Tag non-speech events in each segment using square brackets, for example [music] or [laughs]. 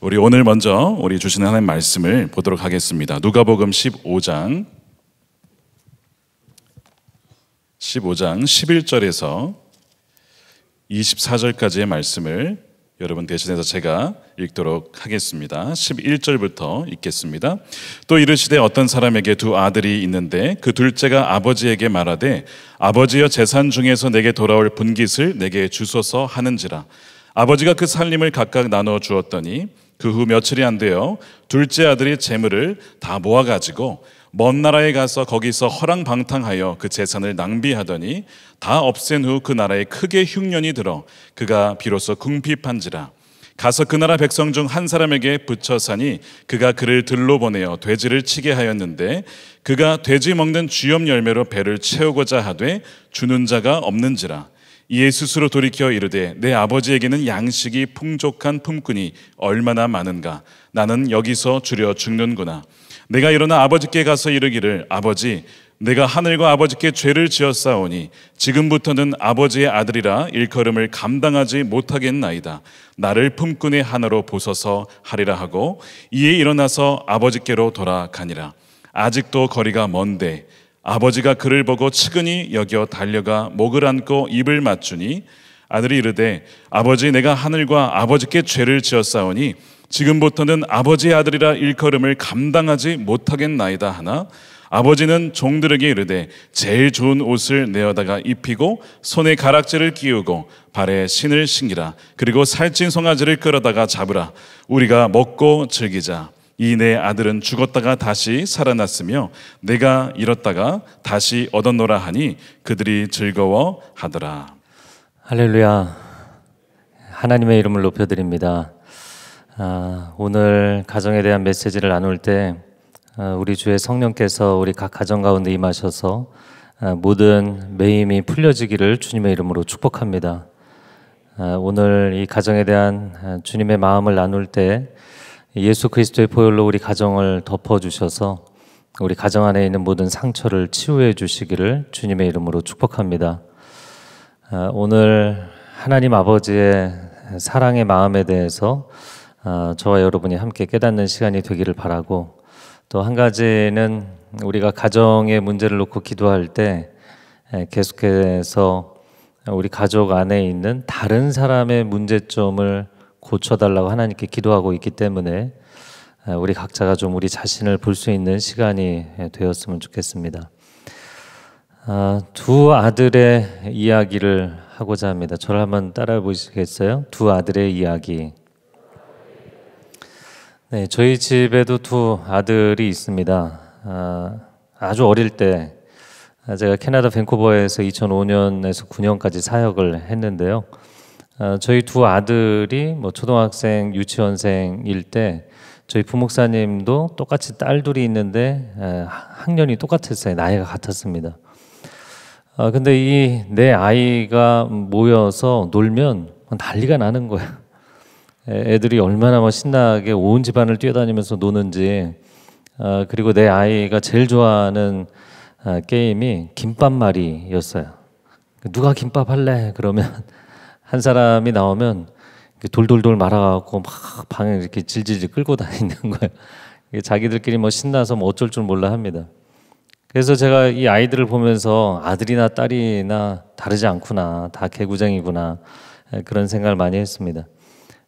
우리 오늘 먼저 우리 주시는 하나님 말씀을 보도록 하겠습니다. 누가복음 15장 15장 11절에서 24절까지의 말씀을 여러분 대신해서 제가 읽도록 하겠습니다. 11절부터 읽겠습니다. 또 이르시되 어떤 사람에게 두 아들이 있는데 그 둘째가 아버지에게 말하되 아버지여 재산 중에서 내게 돌아올 분깃을 내게 주소서 하는지라 아버지가 그 살림을 각각 나눠 주었더니 그 후 며칠이 안 되어 둘째 아들이 재물을 다 모아 가지고 먼 나라에 가서 거기서 허랑방탕하여 그 재산을 낭비하더니 다 없앤 후 그 나라에 크게 흉년이 들어 그가 비로소 궁핍한지라 가서 그 나라 백성 중 한 사람에게 붙여 사니 그가 그를 들로 보내어 돼지를 치게 하였는데 그가 돼지 먹는 쥐염 열매로 배를 채우고자 하되 주는 자가 없는지라 이에 스스로 돌이켜 이르되 내 아버지에게는 양식이 풍족한 품꾼이 얼마나 많은가 나는 여기서 줄여 죽는구나 내가 일어나 아버지께 가서 이르기를 아버지 내가 하늘과 아버지께 죄를 지었사오니 지금부터는 아버지의 아들이라 일컬음을 감당하지 못하겠나이다. 나를 품꾼의 하나로 보소서 하리라 하고 이에 일어나서 아버지께로 돌아가니라. 아직도 거리가 먼데 아버지가 그를 보고 측은히 여겨 달려가 목을 안고 입을 맞추니 아들이 이르되 아버지 내가 하늘과 아버지께 죄를 지었사오니 지금부터는 아버지의 아들이라 일컬음을 감당하지 못하겠나이다 하나 아버지는 종들에게 이르되 제일 좋은 옷을 내어다가 입히고 손에 가락지를 끼우고 발에 신을 신기라 그리고 살찐 송아지를 끌어다가 잡으라 우리가 먹고 즐기자 이내 아들은 죽었다가 다시 살아났으며 내가 잃었다가 다시 얻었노라 하니 그들이 즐거워 하더라. 할렐루야. 하나님의 이름을 높여드립니다. 아, 오늘 가정에 대한 메시지를 나눌 때 아, 우리 주의 성령께서 우리 각 가정 가운데 임하셔서 아, 모든 매임이 풀려지기를 주님의 이름으로 축복합니다. 아, 오늘 이 가정에 대한 아, 주님의 마음을 나눌 때 예수 그리스도의 보혈로 우리 가정을 덮어주셔서 우리 가정 안에 있는 모든 상처를 치유해 주시기를 주님의 이름으로 축복합니다. 아, 오늘 하나님 아버지의 사랑의 마음에 대해서 아, 저와 여러분이 함께 깨닫는 시간이 되기를 바라고 또 한 가지는 우리가 가정의 문제를 놓고 기도할 때 계속해서 우리 가족 안에 있는 다른 사람의 문제점을 고쳐달라고 하나님께 기도하고 있기 때문에 우리 각자가 좀 우리 자신을 볼 수 있는 시간이 되었으면 좋겠습니다. 아, 두 아들의 이야기를 하고자 합니다. 저를 한번 따라해 보시겠어요? 두 아들의 이야기. 네, 저희 집에도 두 아들이 있습니다. 아, 아주 어릴 때 제가 캐나다 밴쿠버에서 2005년에서 9년까지 사역을 했는데요. 어, 저희 두 아들이 뭐 초등학생, 유치원생일 때 저희 부목사님도 똑같이 딸 둘이 있는데 학년이 똑같았어요. 나이가 같았습니다. 어, 근데 이 내 아이가 모여서 놀면 난리가 나는 거야. 애들이 얼마나 뭐 신나게 온 집안을 뛰어다니면서 노는지 어, 그리고 내 아이가 제일 좋아하는 게임이 김밥 말이였어요. 누가 김밥 할래? 그러면 한 사람이 나오면 돌돌돌 말아갖고 막 방에 이렇게 질질질 끌고 [laughs] 다니는 거예요. 자기들끼리 뭐 신나서 뭐 어쩔 줄 몰라 합니다. 그래서 제가 이 아이들을 보면서 아들이나 딸이나 다르지 않구나, 다 개구쟁이구나 그런 생각을 많이 했습니다.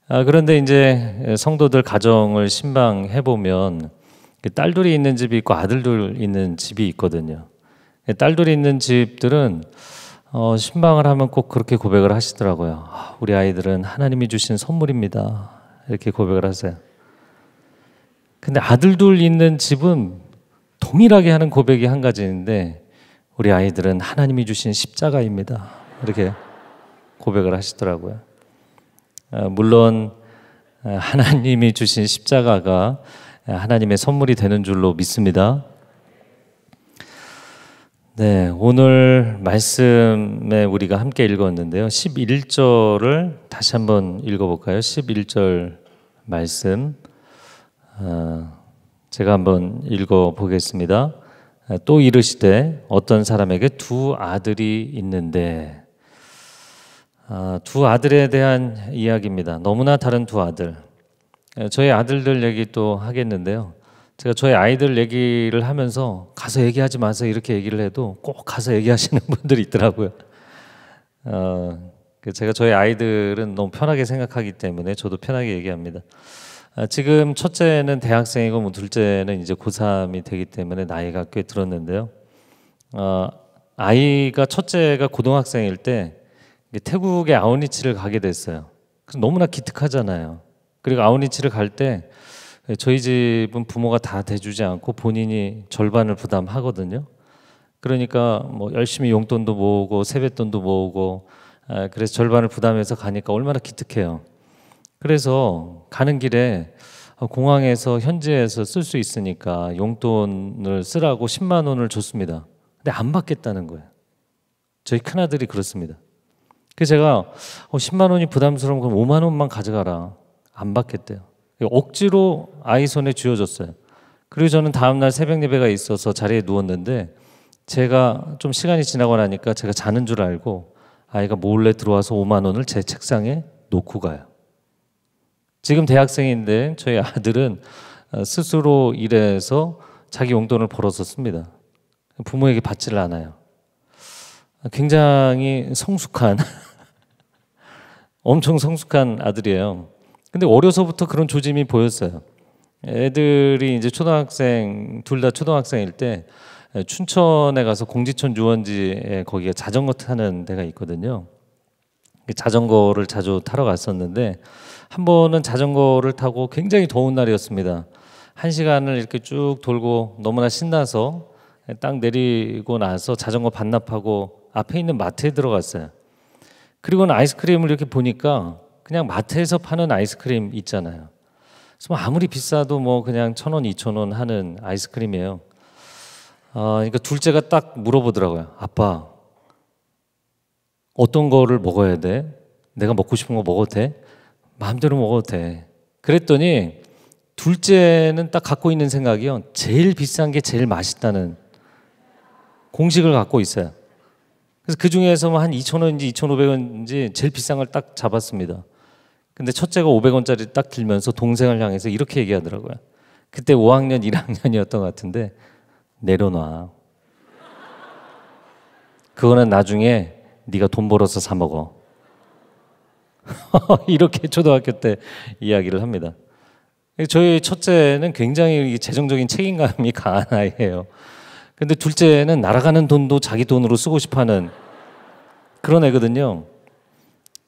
아, 그런데 이제 성도들 가정을 신방해 보면 그 딸둘이 있는 집이 있고 아들둘 있는 집이 있거든요. 그 딸둘이 있는 집들은 어, 신방을 하면 꼭 그렇게 고백을 하시더라고요. 아, 우리 아이들은 하나님이 주신 선물입니다. 이렇게 고백을 하세요. 근데 아들 둘 있는 집은 동일하게 하는 고백이 한 가지인데 우리 아이들은 하나님이 주신 십자가입니다. 이렇게 고백을 하시더라고요. 어, 물론 어, 하나님이 주신 십자가가 하나님의 선물이 되는 줄로 믿습니다. 네, 오늘 말씀에 우리가 함께 읽었는데요. 11절을 다시 한번 읽어볼까요? 11절 말씀. 아, 제가 한번 읽어보겠습니다. 아, 또 이르시되 어떤 사람에게 두 아들이 있는데 아, 두 아들에 대한 이야기입니다. 너무나 다른 두 아들. 저희 아들들 얘기 또 하겠는데요. 제가 저희 아이들 얘기를 하면서 가서 얘기하지 마세요 이렇게 얘기를 해도 꼭 가서 얘기하시는 [laughs] 분들이 있더라고요. 어, 그 제가 저희 아이들은 너무 편하게 생각하기 때문에 저도 편하게 얘기합니다. 아, 지금 첫째는 대학생이고 뭐 둘째는 이제 고3이 되기 때문에 나이가 꽤 들었는데요. 어, 아이가 첫째가 고등학생일 때 태국의 아우니치를 가게 됐어요. 너무나 기특하잖아요. 그리고 아우니치를 갈때 네, 저희 집은 부모가 다 대주지 않고 본인이 절반을 부담하거든요. 그러니까 뭐 열심히 용돈도 모으고 세뱃돈도 모으고 아, 그래서 절반을 부담해서 가니까 얼마나 기특해요. 그래서 가는 길에 공항에서 현지에서 쓸 수 있으니까 용돈을 쓰라고 10만 원을 줬습니다. 근데 안 받겠다는 거예요. 저희 큰아들이 그렇습니다. 그래서 제가 10만 어, 원이 부담스러운 그 5만 원만 가져가라. 안 받겠대요. 억지로 아이 손에 쥐어졌어요. 그리고 저는 다음날 새벽 예배가 있어서 자리에 누웠는데 제가 좀 시간이 지나고 나니까 제가 자는 줄 알고 아이가 몰래 들어와서 5만 원을 제 책상에 놓고 가요. 지금 대학생인데 저희 아들은 어, 스스로 일해서 자기 용돈을 벌어서 씁니다. 부모에게 받지를 않아요. 굉장히 성숙한, [laughs] 엄청 성숙한 아들이에요. 근데 어려서부터 그런 조짐이 보였어요. 애들이 이제 초등학생 둘 다 초등학생일 때 춘천에 가서 공지촌 유원지에 거기가 자전거 타는 데가 있거든요. 그 자전거를 자주 타러 갔었는데 한 번은 자전거를 타고 굉장히 더운 날이었습니다. 한 시간을 이렇게 쭉 돌고 너무나 신나서 딱 내리고 나서 자전거 반납하고 앞에 있는 마트에 들어갔어요. 그리고는 아이스크림을 이렇게 보니까 그냥 마트에서 파는 아이스크림 있잖아요. 그래서 뭐 아무리 비싸도 뭐 그냥 천 원, 이천 원 하는 아이스크림이에요. 어, 그러니까 둘째가 딱 물어보더라고요. 아빠, 어떤 거를 먹어야 돼? 내가 먹고 싶은 거 먹어도 돼? 마음대로 먹어도 돼. 그랬더니 둘째는 딱 갖고 있는 생각이요. 제일 비싼 게 제일 맛있다는 공식을 갖고 있어요. 그래서 그 중에서 뭐 한 2,000원인지 2,500원인지 제일 비싼 걸 딱 잡았습니다. 근데 첫째가 500원짜리 딱 들면서 동생을 향해서 이렇게 얘기하더라고요. 그때 5학년, 1학년이었던 것 같은데 내려놔. 그거는 나중에 네가 돈 벌어서 사 먹어. [laughs] 이렇게 초등학교 때 이야기를 합니다. 저희 첫째는 굉장히 재정적인 책임감이 강한 아이예요. 근데 둘째는 날아가는 돈도 자기 돈으로 쓰고 싶어하는 그런 애거든요.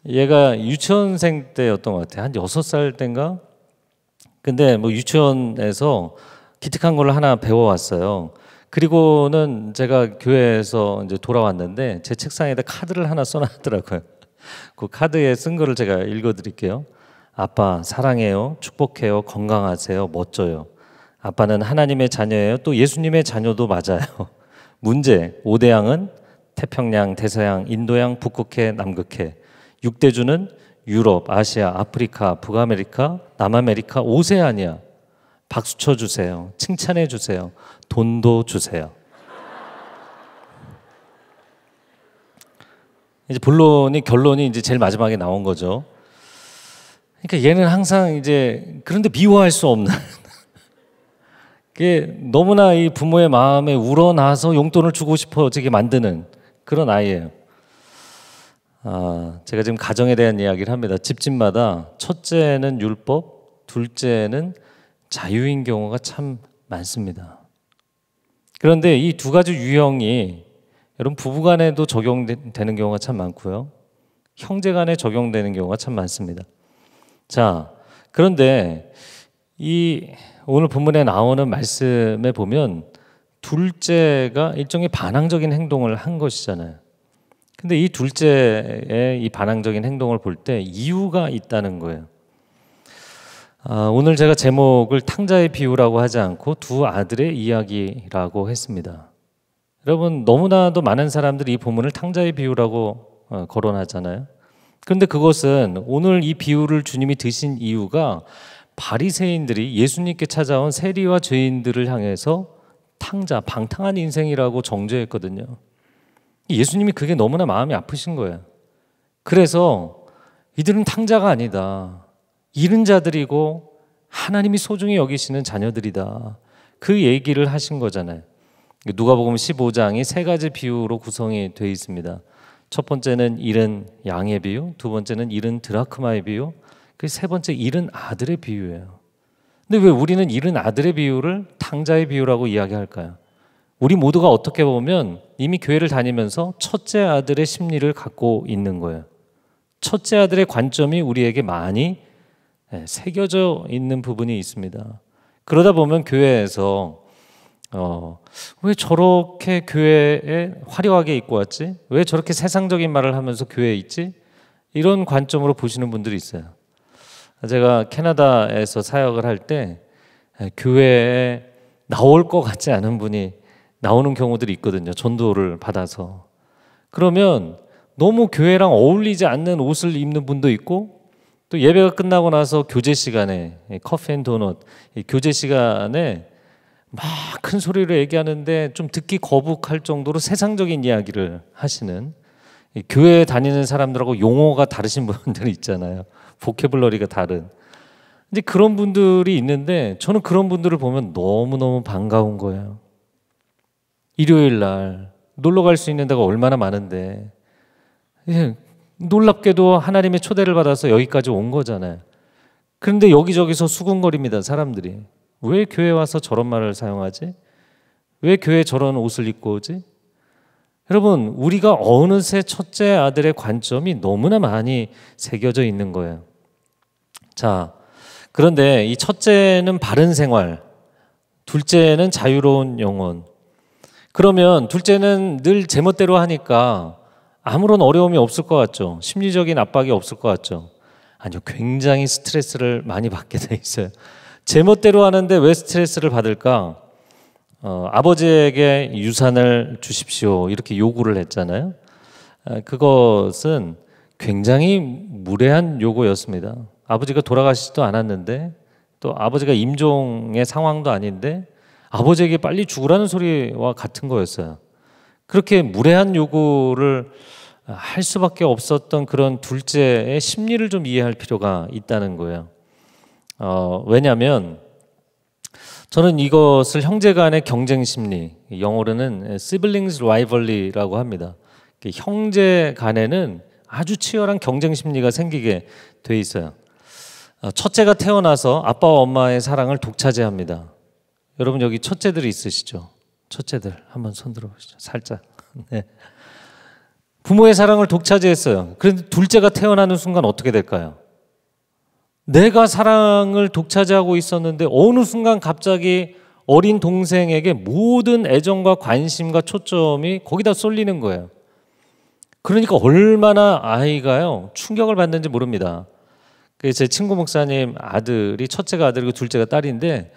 얘가 유치원생 때였던 것 같아요. 한6살 때인가? 근데 뭐 유치원에서 기특한 걸 하나 배워왔어요. 그리고는 제가 교회에서 이제 돌아왔는데 제 책상에다 카드를 하나 써놨더라고요. [laughs] 그 카드에 쓴 거를 제가 읽어드릴게요. 아빠 사랑해요, 축복해요, 건강하세요, 멋져요. 아빠는 하나님의 자녀예요. 또 예수님의 자녀도 맞아요. [laughs] 문제 오대양은 태평양, 대서양, 인도양, 북극해, 남극해. 6대주는 유럽, 아시아, 아프리카, 북아메리카, 남아메리카, 오세아니아. 박수 쳐 주세요. 칭찬해 주세요. 돈도 주세요. 이제 본론이 결론이 이제 제일 마지막에 나온 거죠. 그러니까 얘는 항상 이제 그런데 미워할 수 없는 [laughs] 그게 너무나 이 부모의 마음에 우러나서 용돈을 주고 싶어지게 만드는 그런 아이예요. 아, 제가 지금 가정에 대한 이야기를 합니다. 집집마다 첫째는 율법, 둘째는 자유인 경우가 참 많습니다. 그런데 이 두 가지 유형이 여러분 부부간에도 적용되는 경우가 참 많고요. 형제간에 적용되는 경우가 참 많습니다. 자, 그런데 이 오늘 본문에 나오는 말씀에 보면 둘째가 일종의 반항적인 행동을 한 것이잖아요. 근데 이 둘째의 이 반항적인 행동을 볼 때 이유가 있다는 거예요. 아, 오늘 제가 제목을 탕자의 비유라고 하지 않고 두 아들의 이야기라고 했습니다. 여러분 너무나도 많은 사람들이 이 본문을 탕자의 비유라고 어, 거론하잖아요. 그런데 그것은 오늘 이 비유를 주님이 드신 이유가 바리새인들이 예수님께 찾아온 세리와 죄인들을 향해서 탕자 방탕한 인생이라고 정죄했거든요. 예수님이 그게 너무나 마음이 아프신 거예요. 그래서 이들은 탕자가 아니다. 잃은 자들이고 하나님이 소중히 여기시는 자녀들이다. 그 얘기를 하신 거잖아요. 누가복음 15장이 세 가지 비유로 구성이 되어 있습니다. 첫 번째는 잃은 양의 비유, 두 번째는 잃은 드라크마의 비유, 그 세 번째 잃은 아들의 비유예요. 근데 왜 우리는 잃은 아들의 비유를 탕자의 비유라고 이야기할까요? 우리 모두가 어떻게 보면 이미 교회를 다니면서 첫째 아들의 심리를 갖고 있는 거예요. 첫째 아들의 관점이 우리에게 많이 예, 새겨져 있는 부분이 있습니다. 그러다 보면 교회에서 어, 왜 저렇게 교회에 화려하게 입고 왔지? 왜 저렇게 세상적인 말을 하면서 교회에 있지? 이런 관점으로 보시는 분들이 있어요. 제가 캐나다에서 사역을 할때 예, 교회에 나올 것 같지 않은 분이 나오는 경우들이 있거든요. 전도를 받아서. 그러면 너무 교회랑 어울리지 않는 옷을 입는 분도 있고 또 예배가 끝나고 나서 교제 시간에 커피 앤 도넛 교제 시간에 막 큰 소리로 얘기하는데 좀 듣기 거북할 정도로 세상적인 이야기를 하시는 교회 에 다니는 사람들하고 용어가 다르신 [laughs] 분들 있잖아요. 보케블러리가 다른. 근데 그런 분들이 있는데 저는 그런 분들을 보면 너무너무 반가운 거예요. 일요일 날 놀러 갈 수 있는 데가 얼마나 많은데 놀랍게도 하나님의 초대를 받아서 여기까지 온 거잖아요. 그런데 여기저기서 수군거립니다. 사람들이 왜 교회 와서 저런 말을 사용하지? 왜 교회 저런 옷을 입고 오지? 여러분 우리가 어느새 첫째 아들의 관점이 너무나 많이 새겨져 있는 거예요. 자 그런데 이 첫째는 바른 생활, 둘째는 자유로운 영혼, 그러면 둘째는 늘 제멋대로 하니까 아무런 어려움이 없을 것 같죠. 심리적인 압박이 없을 것 같죠. 아니요, 굉장히 스트레스를 많이 받게 돼 있어요. 제멋대로 하는데 왜 스트레스를 받을까? 어, 아버지에게 유산을 주십시오. 이렇게 요구를 했잖아요. 아, 그것은 굉장히 무례한 요구였습니다. 아버지가 돌아가시지도 않았는데 또 아버지가 임종의 상황도 아닌데 아버지에게 빨리 죽으라는 소리와 같은 거였어요. 그렇게 무례한 요구를 할 수밖에 없었던 그런 둘째의 심리를 좀 이해할 필요가 있다는 거예요. 어, 왜냐하면 저는 이것을 형제 간의 경쟁 심리, 영어로는 siblings rivalry라고 합니다. 형제 간에는 아주 치열한 경쟁 심리가 생기게 돼 있어요. 어, 첫째가 태어나서 아빠와 엄마의 사랑을 독차지합니다. 여러분 여기 첫째들이 있으시죠? 첫째들 한번 손 들어보시죠. 살짝. [laughs] 네. 부모의 사랑을 독차지했어요. 그런데 둘째가 태어나는 순간 어떻게 될까요? 내가 사랑을 독차지하고 있었는데 어느 순간 갑자기 어린 동생에게 모든 애정과 관심과 초점이 거기다 쏠리는 거예요. 그러니까 얼마나 아이가요 충격을 받는지 모릅니다. 제 친구 목사님 아들이 첫째가 아들이고 둘째가 딸인데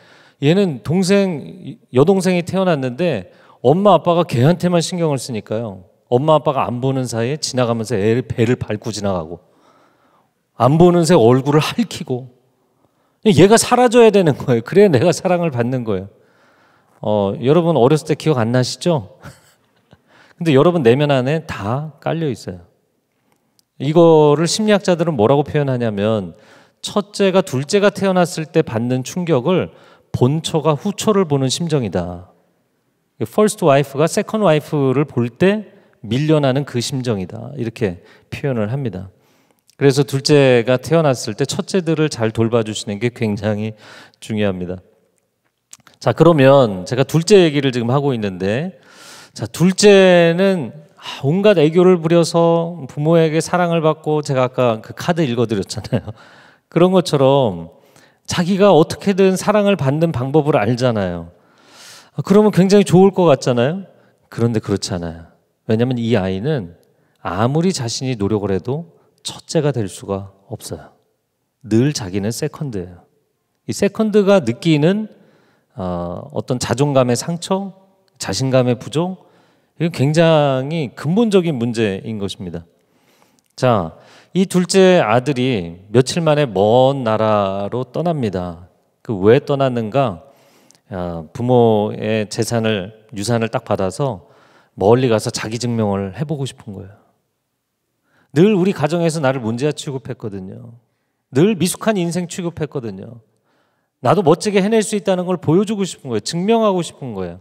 얘는 동생 여동생이 태어났는데 엄마 아빠가 걔한테만 신경을 쓰니까요. 엄마 아빠가 안 보는 사이에 지나가면서 애를 배를 밟고 지나가고 안 보는 새 얼굴을 핥히고 얘가 사라져야 되는 거예요. 그래야 내가 사랑을 받는 거예요. 어, 여러분 어렸을 때 기억 안 나시죠? [laughs] 근데 여러분 내면 안에 다 깔려 있어요. 이거를 심리학자들은 뭐라고 표현하냐면 첫째가 둘째가 태어났을 때 받는 충격을 본처가 후처를 보는 심정이다. first w 가 s e c o n 를볼 때 밀려나는 그 심정이다. 이렇게 표현을 합니다. 그래서 둘째가 태어났을 때 첫째들을 잘 돌봐주시는 게 굉장히 중요합니다. 자, 그러면 제가 둘째 얘기를 지금 하고 있는데, 자, 둘째는 아, 온갖 애교를 부려서 부모에게 사랑을 받고 제가 아까 그 카드 읽어드렸잖아요. [laughs] 그런 것처럼 자기가 어떻게든 사랑을 받는 방법을 알잖아요. 아, 그러면 굉장히 좋을 것 같잖아요. 그런데 그렇지 않아요. 왜냐하면 이 아이는 아무리 자신이 노력을 해도 첫째가 될 수가 없어요. 늘 자기는 세컨드예요. 이 세컨드가 느끼는 어, 어떤 자존감의 상처, 자신감의 부족, 이건 굉장히 근본적인 문제인 것입니다. 자, 이 둘째 아들이 며칠 만에 먼 나라로 떠납니다. 그 왜 떠났는가? 아, 부모의 재산을 유산을 딱 받아서 멀리 가서 자기 증명을 해보고 싶은 거예요. 늘 우리 가정에서 나를 문제야 취급했거든요. 늘 미숙한 인생 취급했거든요. 나도 멋지게 해낼 수 있다는 걸 보여주고 싶은 거예요. 증명하고 싶은 거예요.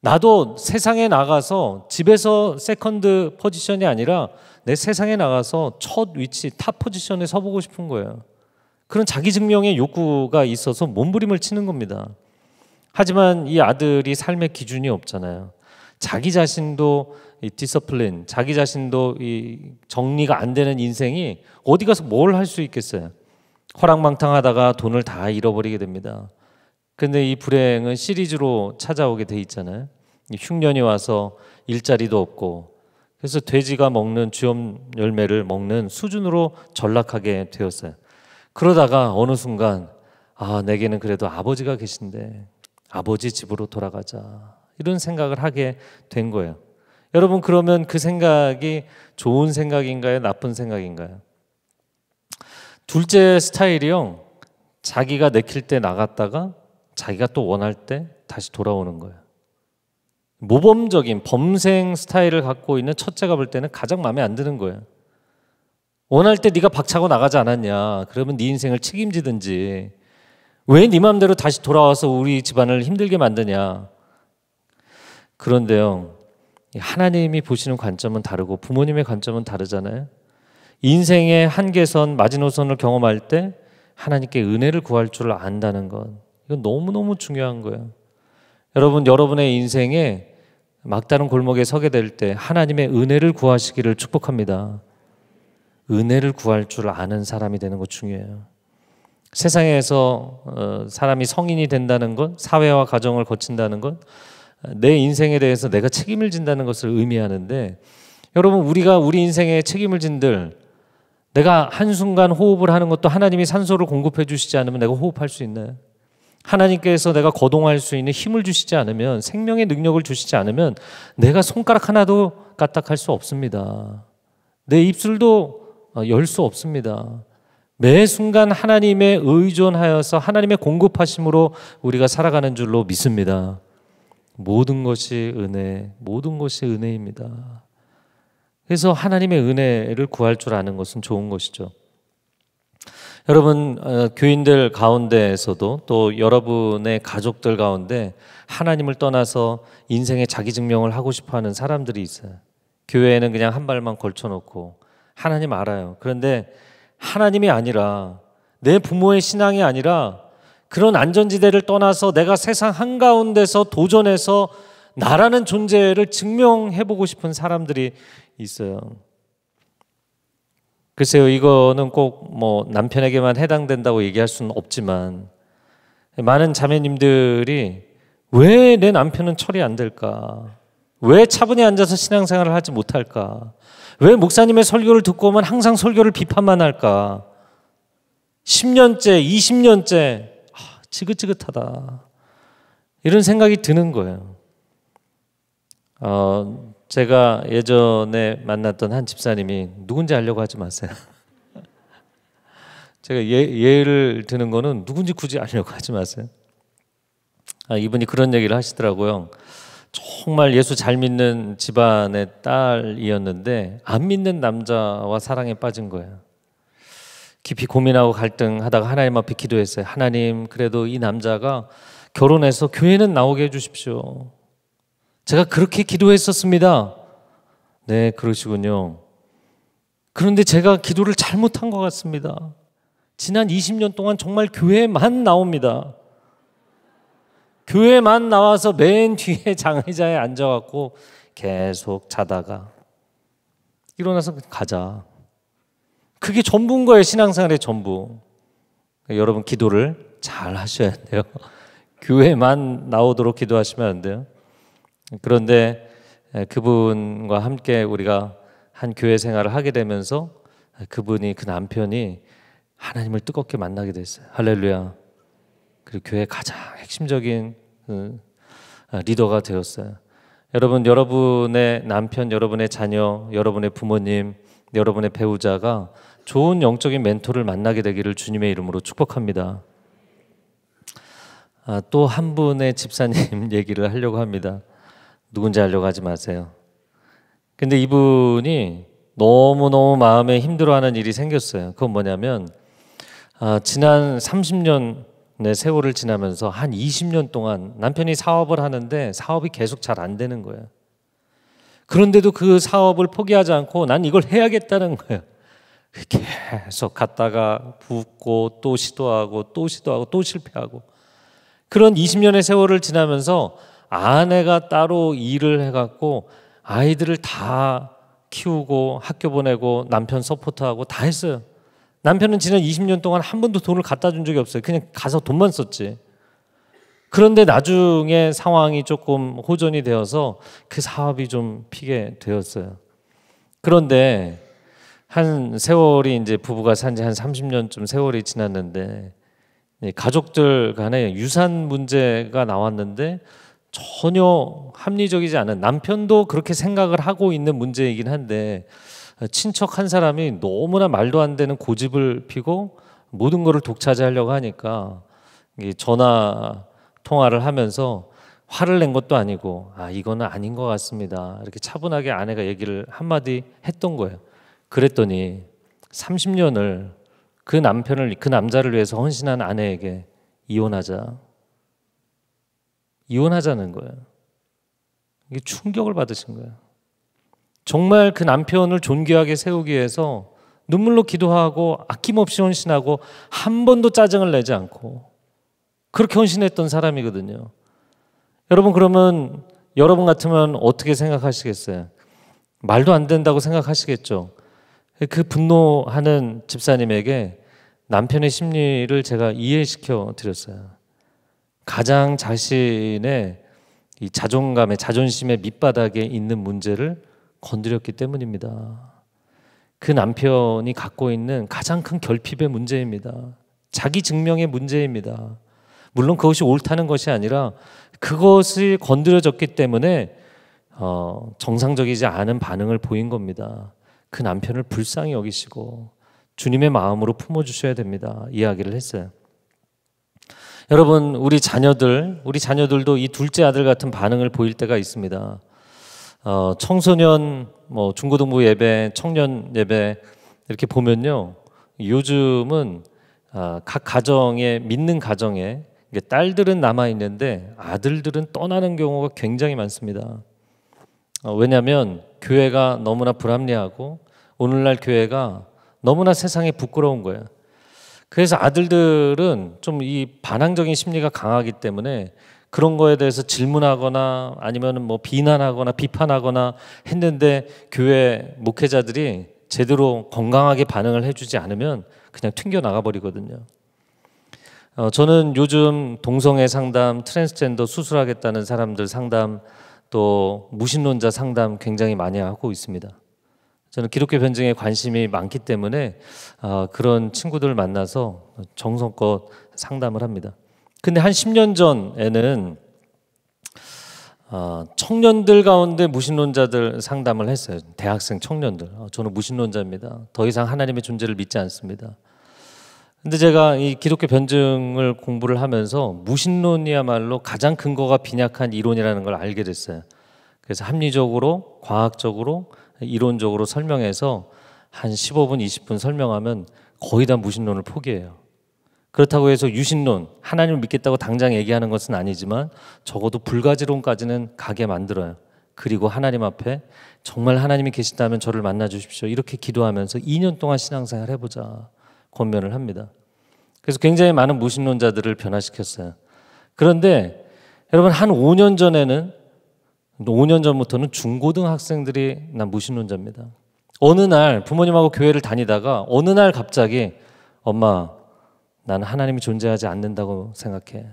나도 세상에 나가서 집에서 세컨드 포지션이 아니라 내 세상에 나가서 첫 위치, 탑 포지션에 서보고 싶은 거예요. 그런 자기 증명의 욕구가 있어서 몸부림을 치는 겁니다. 하지만 이 아들이 삶의 기준이 없잖아요. 자기 자신도 이 디서플린, 자기 자신도 이 정리가 안 되는 인생이 어디 가서 뭘 할 수 있겠어요? 허랑망탕하다가 돈을 다 잃어버리게 됩니다. 근데 이 불행은 시리즈로 찾아오게 돼 있잖아요. 흉년이 와서 일자리도 없고 그래서 돼지가 먹는 주염 열매를 먹는 수준으로 전락하게 되었어요. 그러다가 어느 순간 아 내게는 그래도 아버지가 계신데 아버지 집으로 돌아가자 이런 생각을 하게 된 거예요. 여러분 그러면 그 생각이 좋은 생각인가요? 나쁜 생각인가요? 둘째 스타일이요. 자기가 내킬 때 나갔다가 자기가 또 원할 때 다시 돌아오는 거예요. 모범적인 범생 스타일을 갖고 있는 첫째가 볼 때는 가장 마음에 안 드는 거예요. 원할 때 네가 박차고 나가지 않았냐. 그러면 네 인생을 책임지든지. 왜네 마음대로 다시 돌아와서 우리 집안을 힘들게 만드냐. 그런데요. 하나님이 보시는 관점은 다르고 부모님의 관점은 다르잖아요. 인생의 한계선, 마지노선을 경험할 때 하나님께 은혜를 구할 줄 안다는 것. 이건 너무너무 중요한 거예요. 여러분, 여러분의 인생에 막다른 골목에 서게 될 때 하나님의 은혜를 구하시기를 축복합니다. 은혜를 구할 줄 아는 사람이 되는 것 중요해요. 세상에서 어, 사람이 성인이 된다는 것, 사회와 가정을 거친다는 것, 내 인생에 대해서 내가 책임을 진다는 것을 의미하는데 여러분 우리가 우리 인생에 책임을 진들 내가 한순간 호흡을 하는 것도 하나님이 산소를 공급해 주시지 않으면 내가 호흡할 수 있나요? 하나님께서 내가 거동할 수 있는 힘을 주시지 않으면 생명의 능력을 주시지 않으면 내가 손가락 하나도 까딱할 수 없습니다. 내 입술도 어, 열수 없습니다. 매 순간 하나님의 의존하여서 하나님의 공급하심으로 우리가 살아가는 줄로 믿습니다. 모든 것이 은혜, 모든 것이 은혜입니다. 그래서 하나님의 은혜를 구할 줄 아는 것은 좋은 것이죠. 여러분 어, 교인들 가운데에서도 또 여러분의 가족들 가운데 하나님을 떠나서 인생의 자기 증명을 하고 싶어하는 사람들이 있어요. 교회에는 그냥 한 발만 걸쳐놓고 하나님 알아요. 그런데 하나님이 아니라 내 부모의 신앙이 아니라 그런 안전지대를 떠나서 내가 세상 한가운데서 도전해서 나라는 존재를 증명해보고 싶은 사람들이 있어요. 글쎄요, 이거는 꼭 뭐 남편에게만 해당된다고 얘기할 수는 없지만 많은 자매님들이 왜 내 남편은 철이 안 될까? 왜 차분히 앉아서 신앙생활을 하지 못할까? 왜 목사님의 설교를 듣고 오면 항상 설교를 비판만 할까? 10년째, 20년째, 아, 지긋지긋하다. 이런 생각이 드는 거예요. 어, 제가 예전에 만났던 한 집사님이 누군지 알려고 하지 마세요. [laughs] 제가 예, 를 드는 거는 누군지 굳이 알려고 하지 마세요. 아, 이분이 그런 얘기를 하시더라고요. 정말 예수 잘 믿는 집안의 딸이었는데 안 믿는 남자와 사랑에 빠진 거예요. 깊이 고민하고 갈등하다가 하나님 앞에 기도했어요. 하나님, 그래도 이 남자가 결혼해서 교회는 나오게 해주십시오. 제가 그렇게 기도했었습니다. 네, 그러시군요. 그런데 제가 기도를 잘못한 것 같습니다. 지난 20년 동안 정말 교회만 나옵니다. 교회만 나와서 맨 뒤에 [laughs] 장의자에 앉아갖고 계속 자다가 일어나서 가자. 그게 전부인 거예요, 신앙생활의 전부. 그러니까 여러분 기도를 잘 하셔야 돼요. [laughs] 교회만 나오도록 기도하시면 안 돼요. 그런데 그분과 함께 우리가 한 교회 생활을 하게 되면서 그분이 그 남편이 하나님을 뜨겁게 만나게 됐어요. 할렐루야. 그리고 교회 가장 핵심적인 음, 아, 리더가 되었어요. 여러분, 여러분의 남편, 여러분의 자녀, 여러분의 부모님, 여러분의 배우자가 좋은 영적인 멘토를 만나게 되기를 주님의 이름으로 축복합니다. 아, 또한 분의 집사님 [laughs] 얘기를 하려고 합니다. 누군지 알려고 하지 마세요. 근데 이분이 너무너무 마음에 힘들어하는 일이 생겼어요. 그건 뭐냐면, 아, 지난 30년의 세월을 지나면서 한 20년 동안 남편이 사업을 하는데 사업이 계속 잘 안 되는 거예요. 그런데도 그 사업을 포기하지 않고 난 이걸 해야겠다는 거예요. 계속 갔다가 붓고 또 시도하고 또 시도하고 또 실패하고 그런 20년의 세월을 지나면서 아내가 따로 일을 해갖고 아이들을 다 키우고 학교 보내고 남편 서포트하고 다 했어요. 남편은 지난 20년 동안 한 번도 돈을 갖다 준 적이 없어요. 그냥 가서 돈만 썼지. 그런데 나중에 상황이 조금 호전이 되어서 그 사업이 좀 피게 되었어요. 그런데 한 세월이 이제 부부가 산 지 한 30년쯤 세월이 지났는데 가족들 간에 유산 문제가 나왔는데 전혀 합리적이지 않은 남편도 그렇게 생각을 하고 있는 문제이긴 한데 친척 한 사람이 너무나 말도 안 되는 고집을 피고 모든 것을 독차지하려고 하니까 전화 통화를 하면서 화를 낸 것도 아니고 아 이거는 아닌 것 같습니다 이렇게 차분하게 아내가 얘기를 한마디 했던 거예요 그랬더니 30년을 그 남편을 그 남자를 위해서 헌신한 아내에게 이혼하자 이혼하자는 거예요. 이게 충격을 받으신 거예요. 정말 그 남편을 존귀하게 세우기 위해서 눈물로 기도하고 아낌없이 헌신하고 한 번도 짜증을 내지 않고 그렇게 헌신했던 사람이거든요. 여러분 그러면 여러분 같으면 어떻게 생각하시겠어요? 말도 안 된다고 생각하시겠죠. 그 분노하는 집사님에게 남편의 심리를 제가 이해시켜 드렸어요. 가장 자신의 이 자존감의 자존심의 밑바닥에 있는 문제를 건드렸기 때문입니다. 그 남편이 갖고 있는 가장 큰 결핍의 문제입니다. 자기 증명의 문제입니다. 물론 그것이 옳다는 것이 아니라 그것이 건드려졌기 때문에 어, 정상적이지 않은 반응을 보인 겁니다. 그 남편을 불쌍히 여기시고 주님의 마음으로 품어주셔야 됩니다. 이야기를 했어요. 여러분, 우리 자녀들, 우리 자녀들도 이 둘째 아들 같은 반응을 보일 때가 있습니다. 어, 청소년, 뭐 중고등부 예배, 청년 예배 이렇게 보면요. 요즘은 아, 각 가정에 믿는 가정에 딸들은 남아 있는데 아들들은 떠나는 경우가 굉장히 많습니다. 어, 왜냐하면 교회가 너무나 불합리하고 오늘날 교회가 너무나 세상에 부끄러운 거예요. 그래서 아들들은 좀 이 반항적인 심리가 강하기 때문에 그런 거에 대해서 질문하거나 아니면 뭐 비난하거나 비판하거나 했는데 교회 목회자들이 제대로 건강하게 반응을 해주지 않으면 그냥 튕겨 나가버리거든요. 어, 저는 요즘 동성애 상담, 트랜스젠더 수술하겠다는 사람들 상담, 또 무신론자 상담 굉장히 많이 하고 있습니다. 저는 기독교 변증에 관심이 많기 때문에 어, 그런 친구들 을 만나서 정성껏 상담을 합니다. 근데 한 10년 전에는 어, 청년들 가운데 무신론자들 상담을 했어요. 대학생 청년들. 어, 저는 무신론자입니다. 더 이상 하나님의 존재를 믿지 않습니다. 근데 제가 이 기독교 변증을 공부를 하면서 무신론이야말로 가장 근거가 빈약한 이론이라는 걸 알게 됐어요. 그래서 합리적으로, 과학적으로 이론적으로 설명해서 한 15분, 20분 설명하면 거의 다 무신론을 포기해요. 그렇다고 해서 유신론, 하나님을 믿겠다고 당장 얘기하는 것은 아니지만 적어도 불가지론까지는 가게 만들어요. 그리고 하나님 앞에 정말 하나님이 계신다면 저를 만나 주십시오. 이렇게 기도하면서 2년 동안 신앙생활 해보자 권면을 합니다. 그래서 굉장히 많은 무신론자들을 변화시켰어요. 그런데 여러분 한 5년 전에는 5년 전부터는 중고등학생들이 난 무신론자입니다. 어느 날 부모님하고 교회를 다니다가 어느 날 갑자기 엄마 나는 하나님이 존재하지 않는다고 생각해.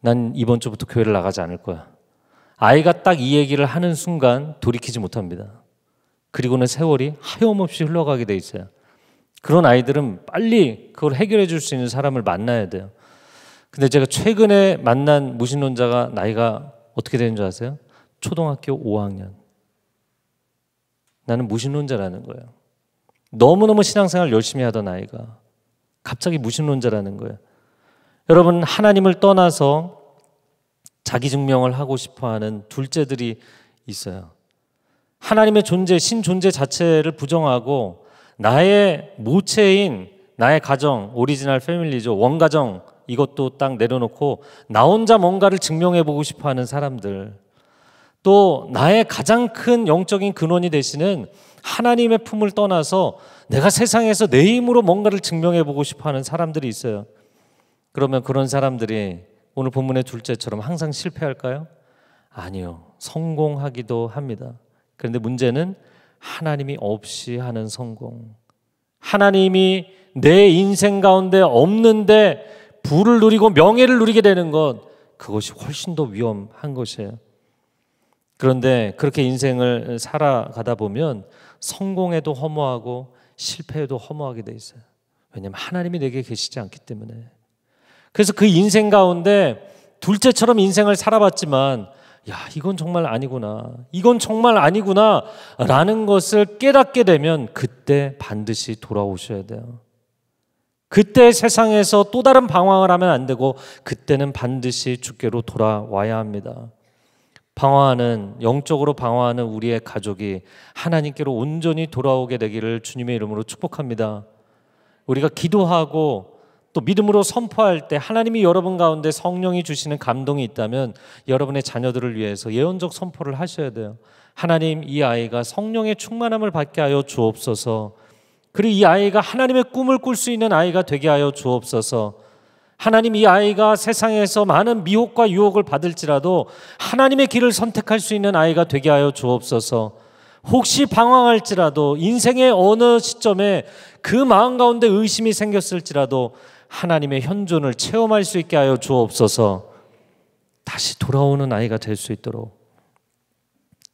난 이번 주부터 교회를 나가지 않을 거야. 아이가 딱 이 얘기를 하는 순간 돌이키지 못합니다. 그리고는 세월이 하염없이 흘러가게 돼 있어요. 그런 아이들은 빨리 그걸 해결해 줄 수 있는 사람을 만나야 돼요. 근데 제가 최근에 만난 무신론자가 나이가 어떻게 되는 줄 아세요? 초등학교 5학년. 나는 무신론자라는 거예요. 너무너무 신앙생활 열심히 하던 아이가 갑자기 무신론자라는 거예요. 여러분, 하나님을 떠나서 자기 증명을 하고 싶어 하는 둘째들이 있어요. 하나님의 존재, 신 존재 자체를 부정하고 나의 모체인 나의 가정, 오리지널 패밀리죠. 원가정, 이것도 딱 내려놓고 나 혼자 뭔가를 증명해 보고 싶어 하는 사람들 또 나의 가장 큰 영적인 근원이 되시는 하나님의 품을 떠나서 내가 세상에서 내 힘으로 뭔가를 증명해 보고 싶어 하는 사람들이 있어요. 그러면 그런 사람들이 오늘 본문의 둘째처럼 항상 실패할까요? 아니요. 성공하기도 합니다. 그런데 문제는 하나님이 없이 하는 성공. 하나님이 내 인생 가운데 없는데 부를 누리고 명예를 누리게 되는 것 그것이 훨씬 더 위험한 것이에요. 그런데 그렇게 인생을 살아가다 보면 성공에도 허무하고 실패에도 허무하게 돼 있어요. 왜냐하면 하나님이 내게 계시지 않기 때문에. 그래서 그 인생 가운데 둘째처럼 인생을 살아봤지만 야, 이건 정말 아니구나. 이건 정말 아니구나. 라는 것을 깨닫게 되면 그때 반드시 돌아오셔야 돼요. 그때 세상에서 또 다른 방황을 하면 안 되고 그때는 반드시 주께로 돌아와야 합니다. 방황하는 영적으로 방황하는 우리의 가족이 하나님께로 온전히 돌아오게 되기를 주님의 이름으로 축복합니다. 우리가 기도하고 또 믿음으로 선포할 때 하나님이 여러분 가운데 성령이 주시는 감동이 있다면 여러분의 자녀들을 위해서 예언적 선포를 하셔야 돼요. 하나님 이 아이가 성령의 충만함을 받게 하여 주옵소서. 그리고 이 아이가 하나님의 꿈을 꿀 수 있는 아이가 되게 하여 주옵소서. 하나님 이 아이가 세상에서 많은 미혹과 유혹을 받을지라도 하나님의 길을 선택할 수 있는 아이가 되게 하여 주옵소서. 혹시 방황할지라도 인생의 어느 시점에 그 마음 가운데 의심이 생겼을지라도 하나님의 현존을 체험할 수 있게 하여 주옵소서. 다시 돌아오는 아이가 될 수 있도록.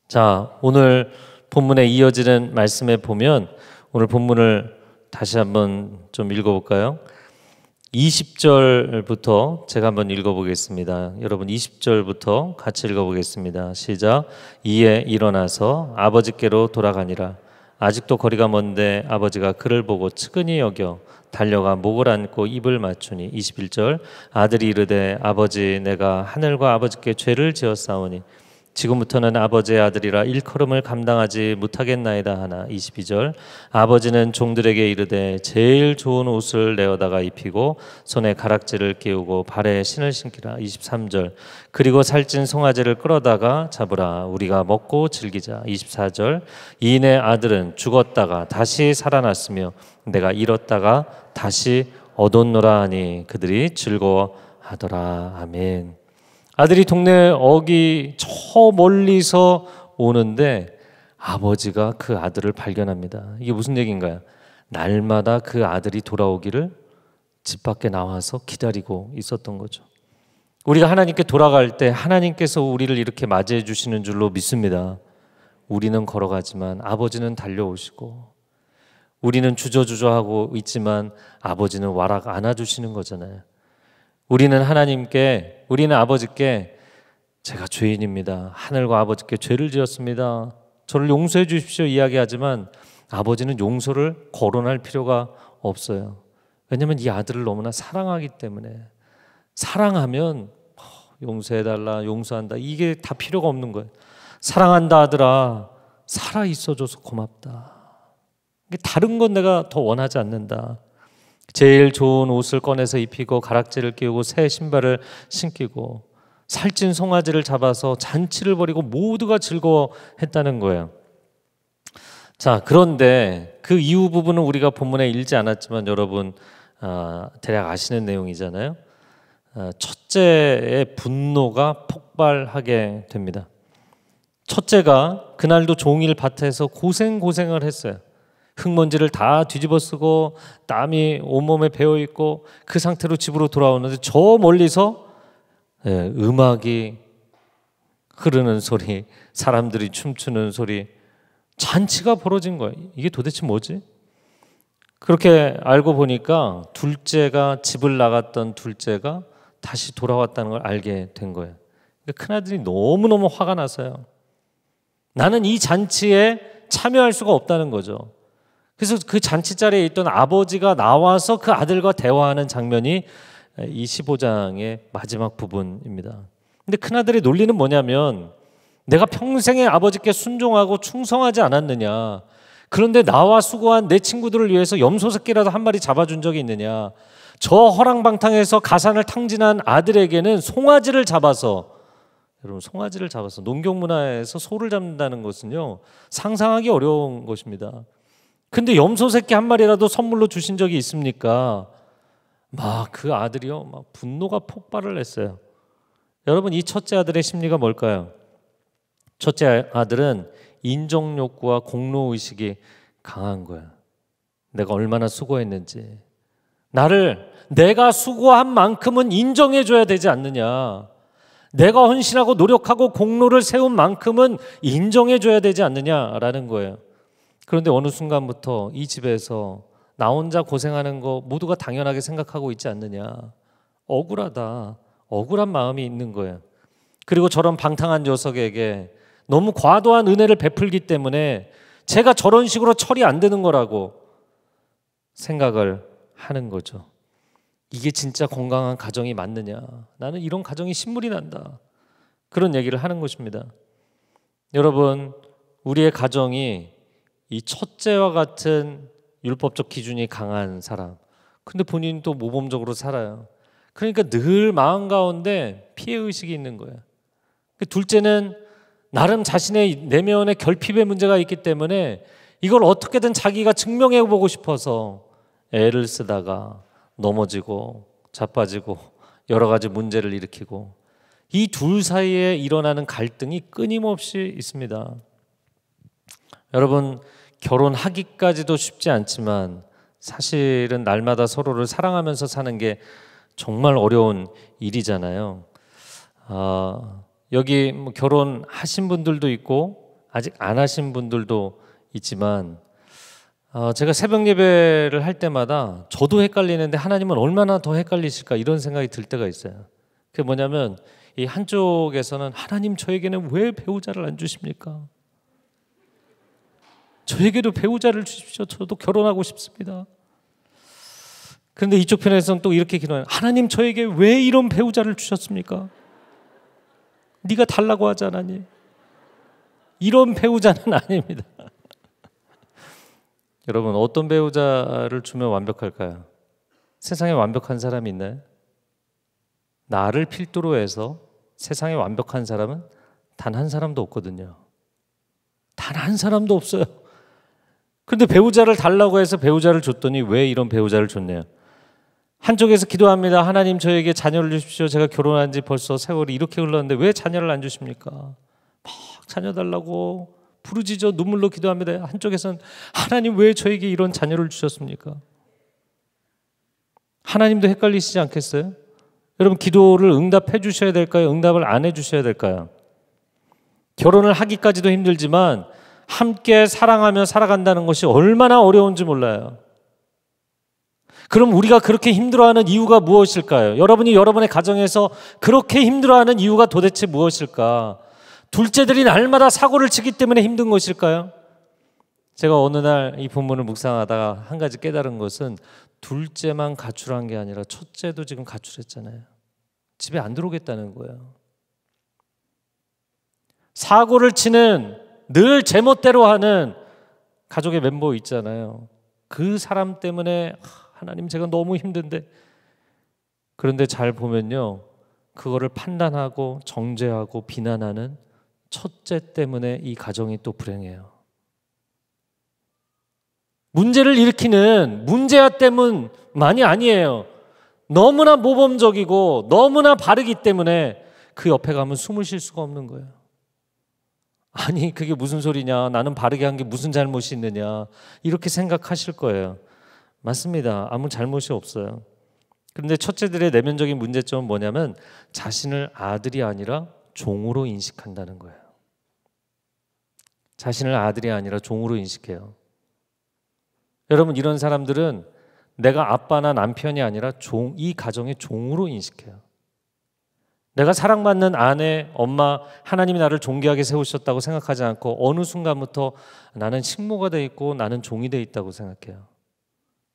자, 오늘 본문에 이어지는 말씀에 보면 오늘 본문을 다시 한번 좀 읽어볼까요? 20절부터 제가 한번 읽어보겠습니다. 여러분 20절부터 같이 읽어보겠습니다. 시작. 이에 일어나서 아버지께로 돌아가니라. 아직도 거리가 먼데 아버지가 그를 보고 측은히 여겨 달려가 목을 안고 입을 맞추니 21절 아들이 이르되 아버지 내가 하늘과 아버지께 죄를 지었사오니 지금부터는 아버지의 아들이라 일컬음을 감당하지 못하겠나이다 하나 22절 아버지는 종들에게 이르되 제일 좋은 옷을 내어다가 입히고 손에 가락지를 끼우고 발에 신을 신기라 23절 그리고 살찐 송아지를 끌어다가 잡으라 우리가 먹고 즐기자 24절 이내 아들은 죽었다가 다시 살아났으며 내가 잃었다가 다시 얻었노라 하니 그들이 즐거워하더라 아멘 아들이 동네 어기 저 멀리서 오는데 아버지가 그 아들을 발견합니다. 이게 무슨 얘기인가요? 날마다 그 아들이 돌아오기를 집 밖에 나와서 기다리고 있었던 거죠. 우리가 하나님께 돌아갈 때 하나님께서 우리를 이렇게 맞이해 주시는 줄로 믿습니다. 우리는 걸어가지만 아버지는 달려오시고 우리는 주저주저하고 있지만 아버지는 와락 안아주시는 거잖아요. 우리는 하나님께, 우리는 아버지께 제가 죄인입니다. 하늘과 아버지께 죄를 지었습니다. 저를 용서해 주십시오 이야기하지만 아버지는 용서를 거론할 필요가 없어요. 왜냐하면 이 아들을 너무나 사랑하기 때문에 사랑하면 어, 용서해달라, 용서한다 이게 다 필요가 없는 거예요. 사랑한다 아들아 살아 있어줘서 고맙다. 다른 건 내가 더 원하지 않는다. 제일 좋은 옷을 꺼내서 입히고 가락지를 끼우고 새 신발을 신기고 살찐 송아지를 잡아서 잔치를 벌이고 모두가 즐거워했다는 거예요. 자 그런데 그 이후 부분은 우리가 본문에 읽지 않았지만 여러분 어, 대략 아시는 내용이잖아요. 어, 첫째의 분노가 폭발하게 됩니다. 첫째가 그날도 종일 밭에서 고생 고생을 했어요. 흙먼지를 다 뒤집어 쓰고 땀이 온몸에 배어 있고 그 상태로 집으로 돌아오는데 저 멀리서 예, 음악이 흐르는 소리, 사람들이 춤추는 소리, 잔치가 벌어진 거예요. 이게 도대체 뭐지? 그렇게 알고 보니까 둘째가 집을 나갔던 둘째가 다시 돌아왔다는 걸 알게 된 거예요. 그러니까 큰아들이 너무너무 화가 나서요. 나는 이 잔치에 참여할 수가 없다는 거죠. 그래서 그 잔치 자리에 있던 아버지가 나와서 그 아들과 대화하는 장면이 25장의 마지막 부분입니다. 근데 큰아들의 논리는 뭐냐면 내가 평생에 아버지께 순종하고 충성하지 않았느냐. 그런데 나와 수고한 내 친구들을 위해서 염소새끼라도 한 마리 잡아준 적이 있느냐. 저 허랑방탕에서 가산을 탕진한 아들에게는 송아지를 잡아서 여러분 송아지를 잡아서 농경문화에서 소를 잡는다는 것은요 상상하기 어려운 것입니다. 근데 염소 새끼 한 마리라도 선물로 주신 적이 있습니까? 막 그 아들이요, 막 분노가 폭발을 했어요. 여러분 이 첫째 아들의 심리가 뭘까요? 첫째 아들은 인정 욕구와 공로 의식이 강한 거야. 내가 얼마나 수고했는지 나를 내가 수고한 만큼은 인정해 줘야 되지 않느냐. 내가 헌신하고 노력하고 공로를 세운 만큼은 인정해 줘야 되지 않느냐라는 거예요. 그런데 어느 순간부터 이 집에서 나 혼자 고생하는 거 모두가 당연하게 생각하고 있지 않느냐. 억울하다. 억울한 마음이 있는 거야 그리고 저런 방탕한 녀석에게 너무 과도한 은혜를 베풀기 때문에 제가 저런 식으로 처리 안 되는 거라고 생각을 하는 거죠. 이게 진짜 건강한 가정이 맞느냐? 나는 이런 가정이 신물이 난다. 그런 얘기를 하는 것입니다. 여러분, 우리의 가정이 이 첫째와 같은 율법적 기준이 강한 사람. 근데 본인이 또 모범적으로 살아요. 그러니까 늘 마음 가운데 피해 의식이 있는 거예요. 그 둘째는 나름 자신의 내면의 결핍의 문제가 있기 때문에 이걸 어떻게든 자기가 증명해 보고 싶어서 애를 쓰다가 넘어지고 자빠지고 여러 가지 문제를 일으키고 이 둘 사이에 일어나는 갈등이 끊임없이 있습니다. 여러분 결혼하기까지도 쉽지 않지만 사실은 날마다 서로를 사랑하면서 사는 게 정말 어려운 일이잖아요. 아, 여기 뭐 결혼하신 분들도 있고 아직 안 하신 분들도 있지만 아, 제가 새벽 예배를 할 때마다 저도 헷갈리는데 하나님은 얼마나 더 헷갈리실까 이런 생각이 들 때가 있어요. 그게 뭐냐면 이 한쪽에서는 하나님 저에게는 왜 배우자를 안 주십니까? 저에게도 배우자를 주십시오. 저도 결혼하고 싶습니다. 그런데 이쪽 편에서는 또 이렇게 기도해요. 하나님 저에게 왜 이런 배우자를 주셨습니까? 네가 달라고 하지 않았니? 이런 배우자는 [laughs] 아닙니다. [laughs] 여러분 어떤 배우자를 주면 완벽할까요? 세상에 완벽한 사람이 있나요? 나를 필두로 해서 세상에 완벽한 사람은 단 한 사람도 없거든요. 단 한 사람도 없어요. 근데 배우자를 달라고 해서 배우자를 줬더니 왜 이런 배우자를 줬냐? 한쪽에서 기도합니다. 하나님 저에게 자녀를 주십시오. 제가 결혼한 지 벌써 세월이 이렇게 흘렀는데 왜 자녀를 안 주십니까? 막 자녀 달라고 부르짖어 눈물로 기도합니다. 한쪽에서는 하나님 왜 저에게 이런 자녀를 주셨습니까? 하나님도 헷갈리시지 않겠어요? 여러분 기도를 응답해 주셔야 될까요? 응답을 안 해 주셔야 될까요? 결혼을 하기까지도 힘들지만 함께 사랑하며 살아간다는 것이 얼마나 어려운지 몰라요. 그럼 우리가 그렇게 힘들어하는 이유가 무엇일까요? 여러분이 여러분의 가정에서 그렇게 힘들어하는 이유가 도대체 무엇일까? 둘째들이 날마다 사고를 치기 때문에 힘든 것일까요? 제가 어느 날 이 본문을 묵상하다가 한 가지 깨달은 것은 둘째만 가출한 게 아니라 첫째도 지금 가출했잖아요. 집에 안 들어오겠다는 거예요. 사고를 치는 늘 제멋대로 하는 가족의 멤버 있잖아요. 그 사람 때문에 하나님 제가 너무 힘든데 그런데 잘 보면요. 그거를 판단하고 정죄하고 비난하는 첫째 때문에 이 가정이 또 불행해요. 문제를 일으키는 문제야 때문많이 아니에요. 너무나 모범적이고 너무나 바르기 때문에 그 옆에 가면 숨을 쉴 수가 없는 거예요. 아니, 그게 무슨 소리냐? 나는 바르게 한 게 무슨 잘못이 있느냐? 이렇게 생각하실 거예요. 맞습니다. 아무 잘못이 없어요. 그런데 첫째들의 내면적인 문제점은 뭐냐면 자신을 아들이 아니라 종으로 인식한다는 거예요. 자신을 아들이 아니라 종으로 인식해요. 여러분, 이런 사람들은 내가 아빠나 남편이 아니라 종, 이 가정의 종으로 인식해요. 내가 사랑받는 아내, 엄마, 하나님이 나를 존귀하게 세우셨다고 생각하지 않고 어느 순간부터 나는 식모가 돼 있고 나는 종이 돼 있다고 생각해요.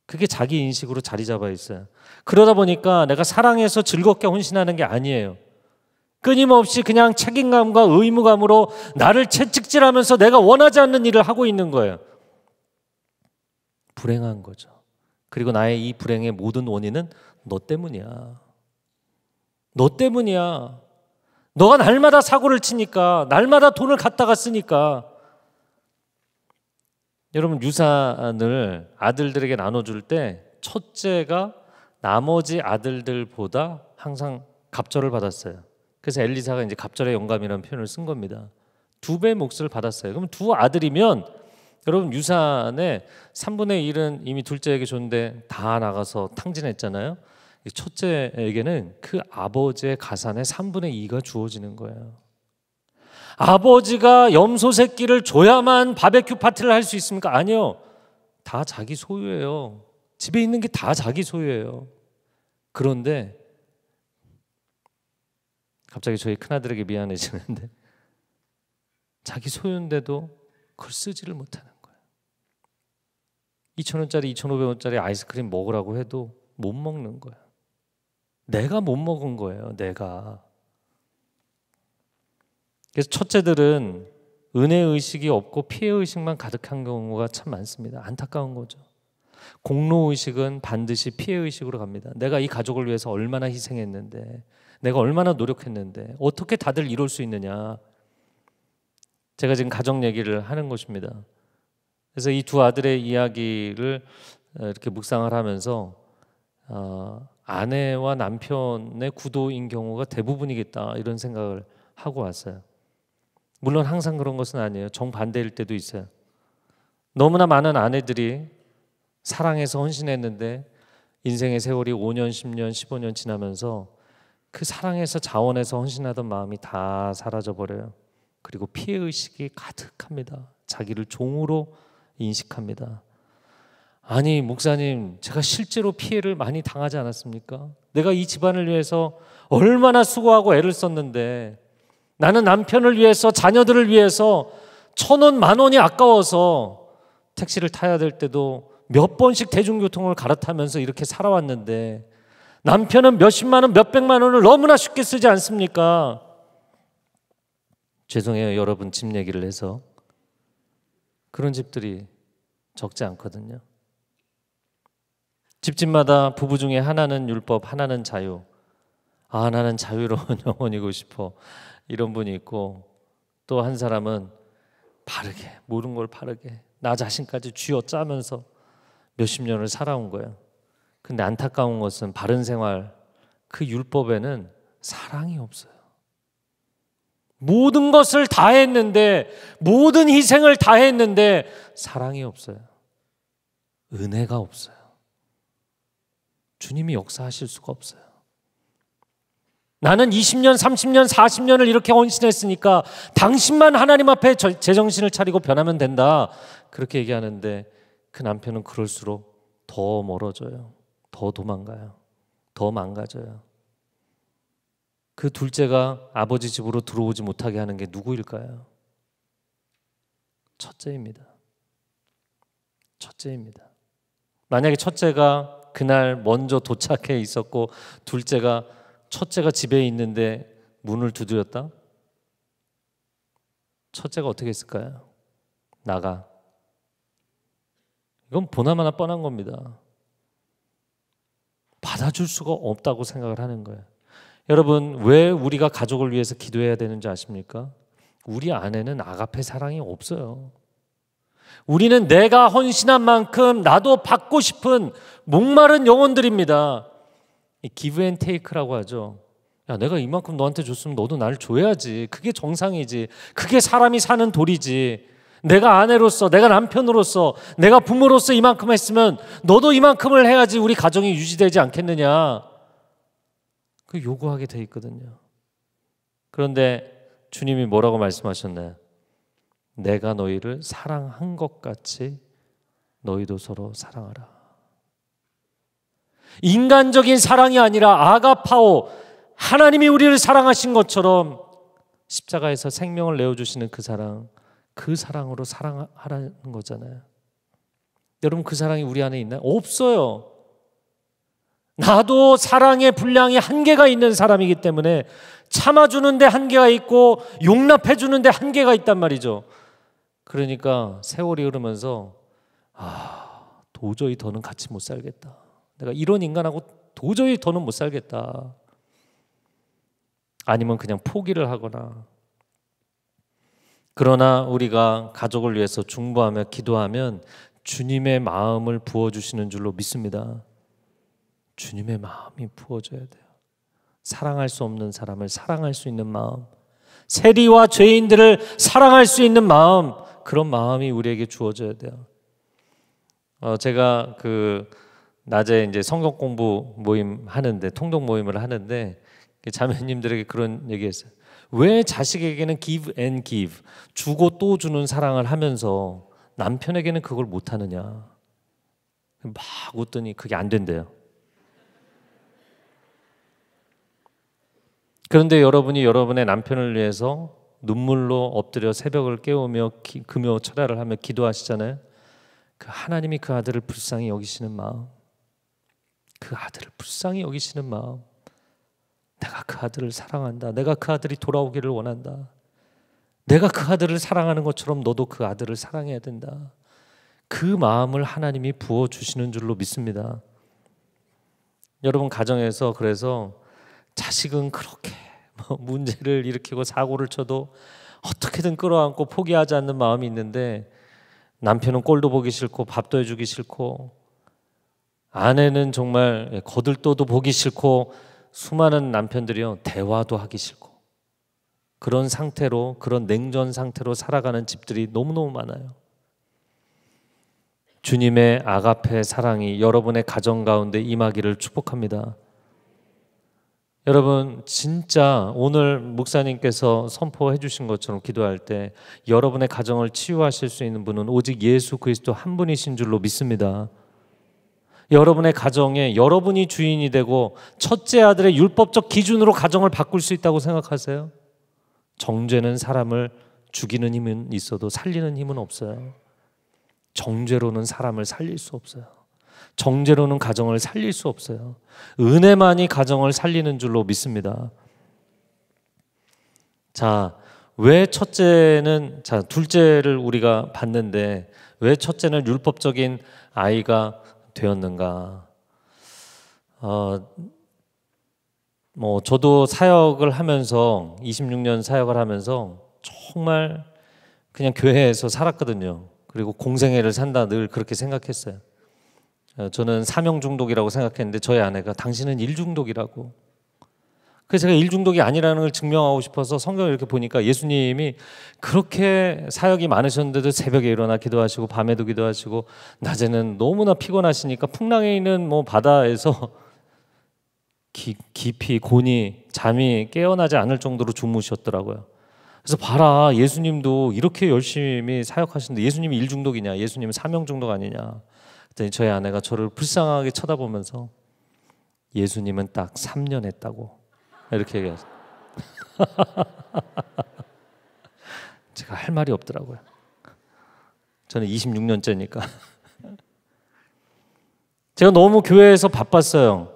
그게 자기 인식으로 자리 잡아 있어요. 그러다 보니까 내가 사랑해서 즐겁게 혼신하는 게 아니에요. 끊임없이 그냥 책임감과 의무감으로 나를 채찍질하면서 내가 원하지 않는 일을 하고 있는 거예요. 불행한 거죠. 그리고 나의 이 불행의 모든 원인은 너 때문이야. 너 때문이야. 너가 날마다 사고를 치니까, 날마다 돈을 갖다가 쓰니까. 여러분, 유산을 아들들에게 나눠줄 때, 첫째가 나머지 아들들보다 항상 갑절을 받았어요. 그래서 엘리사가 이제 갑절의 영감이라는 표현을 쓴 겁니다. 두배 몫을 받았어요. 그럼 두 아들이면 여러분 유산의 3분의 1은 이미 둘째에게 줬는데 다 나가서 탕진했잖아요. 첫째에게는 그 아버지의 가산의 3분의 2가 주어지는 거예요. 아버지가 염소 새끼를 줘야만 바베큐 파티를 할 수 있습니까? 아니요. 다 자기 소유예요. 집에 있는 게 다 자기 소유예요. 그런데 갑자기 저희 큰아들에게 미안해지는데 [laughs] 자기 소유인데도 그걸 쓰지를 못하는 거예요. 2,000원짜리, 2,500원짜리 아이스크림 먹으라고 해도 못 먹는 거야. 내가 못 먹은 거예요, 내가. 그래서 첫째들은 은혜 의식이 없고 피해 의식만 가득한 경우가 참 많습니다. 안타까운 거죠. 공로 의식은 반드시 피해 의식으로 갑니다. 내가 이 가족을 위해서 얼마나 희생했는데, 내가 얼마나 노력했는데, 어떻게 다들 이럴 수 있느냐. 제가 지금 가정 얘기를 하는 것입니다. 그래서 이 두 아들의 이야기를 어, 이렇게 묵상을 하면서 어, 아내와 남편의 구도인 경우가 대부분이겠다 이런 생각을 하고 왔어요. 물론 항상 그런 것은 아니에요. 정반대일 때도 있어요. 너무나 많은 아내들이 사랑해서 헌신했는데 인생의 세월이 5년, 10년, 15년 지나면서 그 사랑에서 자원해서 헌신하던 마음이 다 사라져 버려요. 그리고 피해 의식이 가득합니다. 자기를 종으로 인식합니다. 아니, 목사님, 제가 실제로 피해를 많이 당하지 않았습니까? 내가 이 집안을 위해서 얼마나 수고하고 애를 썼는데 나는 남편을 위해서 자녀들을 위해서 천 원, 만 원이 아까워서 택시를 타야 될 때도 몇 번씩 대중교통을 갈아타면서 이렇게 살아왔는데 남편은 몇십만 원, 몇백만 원을 너무나 쉽게 쓰지 않습니까? 죄송해요, 여러분 집 얘기를 해서. 그런 집들이 적지 않거든요. 집집마다 부부 중에 하나는 율법, 하나는 자유. 아, 나는 자유로운 [laughs] 영혼이고 싶어. 이런 분이 있고 또 한 사람은 바르게, 모르는 걸 바르게 나 자신까지 쥐어 짜면서 몇십 년을 살아온 거예요. 근데 안타까운 것은 바른 생활 그 율법에는 사랑이 없어요. 모든 것을 다 했는데 모든 희생을 다 했는데 사랑이 없어요. 은혜가 없어요. 주님이 역사하실 수가 없어요. 나는 20년, 30년, 40년을 이렇게 헌신했으니까 당신만 하나님 앞에 제정신을 차리고 변하면 된다. 그렇게 얘기하는데 그 남편은 그럴수록 더 멀어져요. 더 도망가요. 더 망가져요. 그 둘째가 아버지 집으로 들어오지 못하게 하는 게 누구일까요? 첫째입니다. 첫째입니다. 만약에 첫째가 그날 먼저 도착해 있었고 둘째가 첫째가 집에 있는데 문을 두드렸다? 첫째가 어떻게 했을까요? 나가. 이건 보나마나 뻔한 겁니다. 받아줄 수가 없다고 생각을 하는 거예요. 여러분, 왜 우리가 가족을 위해서 기도해야 되는지 아십니까? 우리 안에는 아가페 사랑이 없어요. 우리는 내가 헌신한 만큼 나도 받고 싶은 목마른 영혼들입니다. 기브 앤 테이크라고 하죠. 야, 내가 이만큼 너한테 줬으면 너도 나를 줘야지. 그게 정상이지. 그게 사람이 사는 도리지. 내가 아내로서, 내가 남편으로서, 내가 부모로서 이만큼 했으면 너도 이만큼을 해야지 우리 가정이 유지되지 않겠느냐. 그 요구하게 돼 있거든요. 그런데 주님이 뭐라고 말씀하셨나요? 내가 너희를 사랑한 것 같이 너희도 서로 사랑하라. 인간적인 사랑이 아니라 아가파오 하나님이 우리를 사랑하신 것처럼 십자가에서 생명을 내어주시는 그 사랑, 그 사랑으로 사랑하라는 거잖아요. 여러분 그 사랑이 우리 안에 있나요? 없어요. 나도 사랑의 분량이 한계가 있는 사람이기 때문에 참아주는데 한계가 있고 용납해주는데 한계가 있단 말이죠. 그러니까 세월이 흐르면서 아, 도저히 더는 같이 못 살겠다. 내가 이런 인간하고 도저히 더는 못 살겠다. 아니면 그냥 포기를 하거나 그러나 우리가 가족을 위해서 중보하며 기도하면 주님의 마음을 부어주시는 줄로 믿습니다. 주님의 마음이 부어져야 돼요. 사랑할 수 없는 사람을 사랑할 수 있는 마음, 세리와 죄인들을 사랑할 수 있는 마음, 그런 마음이 우리에게 주어져야 돼요. 어, 제가 그 낮에 이제 성경 공부 모임 하는데 통독 모임을 하는데 자매님들에게 그런 얘기했어요. 왜 자식에게는 give and give 주고 또 주는 사랑을 하면서 남편에게는 그걸 못 하느냐? 막 웃더니 그게 안 된대요. 그런데 여러분이 여러분의 남편을 위해서 눈물로 엎드려 새벽을 깨우며 기, 금요 철야를 하며 기도하시잖아요. 그 하나님이 그 아들을 불쌍히 여기시는 마음. 그 아들을 불쌍히 여기시는 마음. 내가 그 아들을 사랑한다. 내가 그 아들이 돌아오기를 원한다. 내가 그 아들을 사랑하는 것처럼 너도 그 아들을 사랑해야 된다. 그 마음을 하나님이 부어 주시는 줄로 믿습니다. 여러분 가정에서 그래서 자식은 그렇게 뭐 문제를 일으키고 사고를 쳐도 어떻게든 끌어안고 포기하지 않는 마음이 있는데 남편은 꼴도 보기 싫고 밥도 해주기 싫고 아내는 정말 거들떠도 보기 싫고 수많은 남편들이요 대화도 하기 싫고 그런 상태로 그런 냉전 상태로 살아가는 집들이 너무너무 많아요. 주님의 아가페 사랑이 여러분의 가정 가운데 임하기를 축복합니다. 여러분 진짜 오늘 묵사님께서 선포해 주신 것처럼 기도할 때 여러분의 가정을 치유하실 수 있는 분은 오직 예수 그리스도 한 분이신 줄로 믿습니다. 여러분의 가정에 여러분이 주인이 되고 첫째 아들의 율법적 기준으로 가정을 바꿀 수 있다고 생각하세요? 정죄는 사람을 죽이는 힘은 있어도 살리는 힘은 없어요. 정죄로는 사람을 살릴 수 없어요. 정죄로는 가정을 살릴 수 없어요. 은혜만이 가정을 살리는 줄로 믿습니다. 자, 왜 첫째는 자, 둘째를 우리가 봤는데 왜 첫째는 율법적인 아이가 되었는가. 어, 뭐 저도 사역을 하면서 26년 사역을 하면서 정말 그냥 교회에서 살았거든요. 그리고 공생애를 산다 늘 그렇게 생각했어요. 어, 저는 사명 중독이라고 생각했는데 저희 아내가 당신은 일 중독이라고 그래서 제가 일 중독이 아니라는 걸 증명하고 싶어서 성경을 이렇게 보니까 예수님이 그렇게 사역이 많으셨는데도 새벽에 일어나 기도하시고 밤에도 기도하시고 낮에는 너무나 피곤하시니까 풍랑에 있는 뭐 바다에서 [laughs] 기, 깊이 곤이 잠이 깨어나지 않을 정도로 주무셨더라고요. 그래서 봐라 예수님도 이렇게 열심히 사역하시는데 예수님이 일 중독이냐 예수님은 사명 중독 아니냐 그랬더니 저희 아내가 저를 불쌍하게 쳐다보면서 예수님은 딱 3년 했다고 이렇게 얘기하세요 [laughs] 제가 할 말이 없더라고요. 저는 26년째니까. [laughs] 제가 너무 교회에서 바빴어요.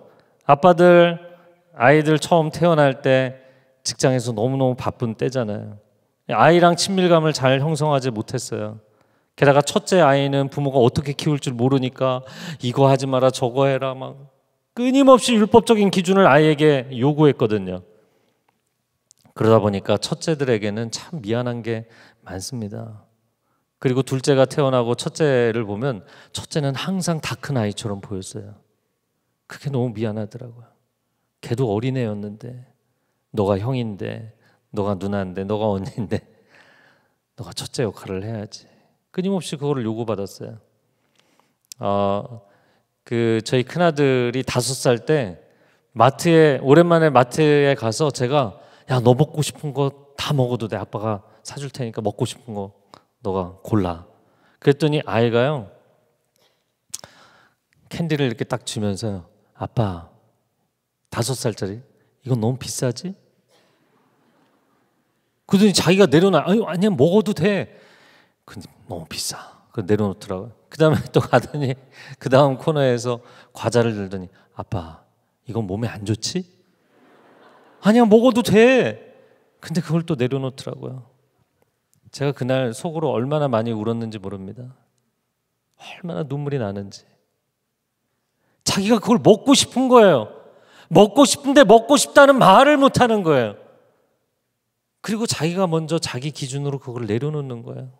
아빠들 아이들 처음 태어날 때 직장에서 너무너무 바쁜 때잖아요. 아이랑 친밀감을 잘 형성하지 못했어요. 게다가 첫째 아이는 부모가 어떻게 키울 줄 모르니까 이거 하지 마라 저거 해라 막 끊임없이 율법적인 기준을 아이에게 요구했거든요. 그러다 보니까 첫째들에게는 참 미안한 게 많습니다. 그리고 둘째가 태어나고 첫째를 보면 첫째는 항상 다 큰 아이처럼 보였어요. 그게 너무 미안하더라고요. 걔도 어린애였는데 너가 형인데 너가 누나인데 너가 언니인데 [laughs] 너가 첫째 역할을 해야지. 끊임없이 그거를 요구받았어요. 어, 그 저희 큰아들이 다섯 살 때 마트에 오랜만에 마트에 가서 제가 야 너 먹고 싶은 거 다 먹어도 돼 아빠가 사줄 테니까 먹고 싶은 거 너가 골라 그랬더니 아이가요 캔디를 이렇게 딱 주면서 아빠 다섯 살짜리 이건 너무 비싸지? 그랬더니 자기가 내려놔 아니 아니야 먹어도 돼 근데 너무 비싸 그 내려놓더라고요. 그 다음에 [laughs] 또 가더니 그 다음 코너에서 과자를 들더니 아빠 이건 몸에 안 좋지? 아니야 먹어도 돼. 근데 그걸 또 내려놓더라고요. 제가 그날 속으로 얼마나 많이 울었는지 모릅니다. 얼마나 눈물이 나는지. 자기가 그걸 먹고 싶은 거예요. 먹고 싶은데 먹고 싶다는 말을 못 하는 거예요. 그리고 자기가 먼저 자기 기준으로 그걸 내려놓는 거예요.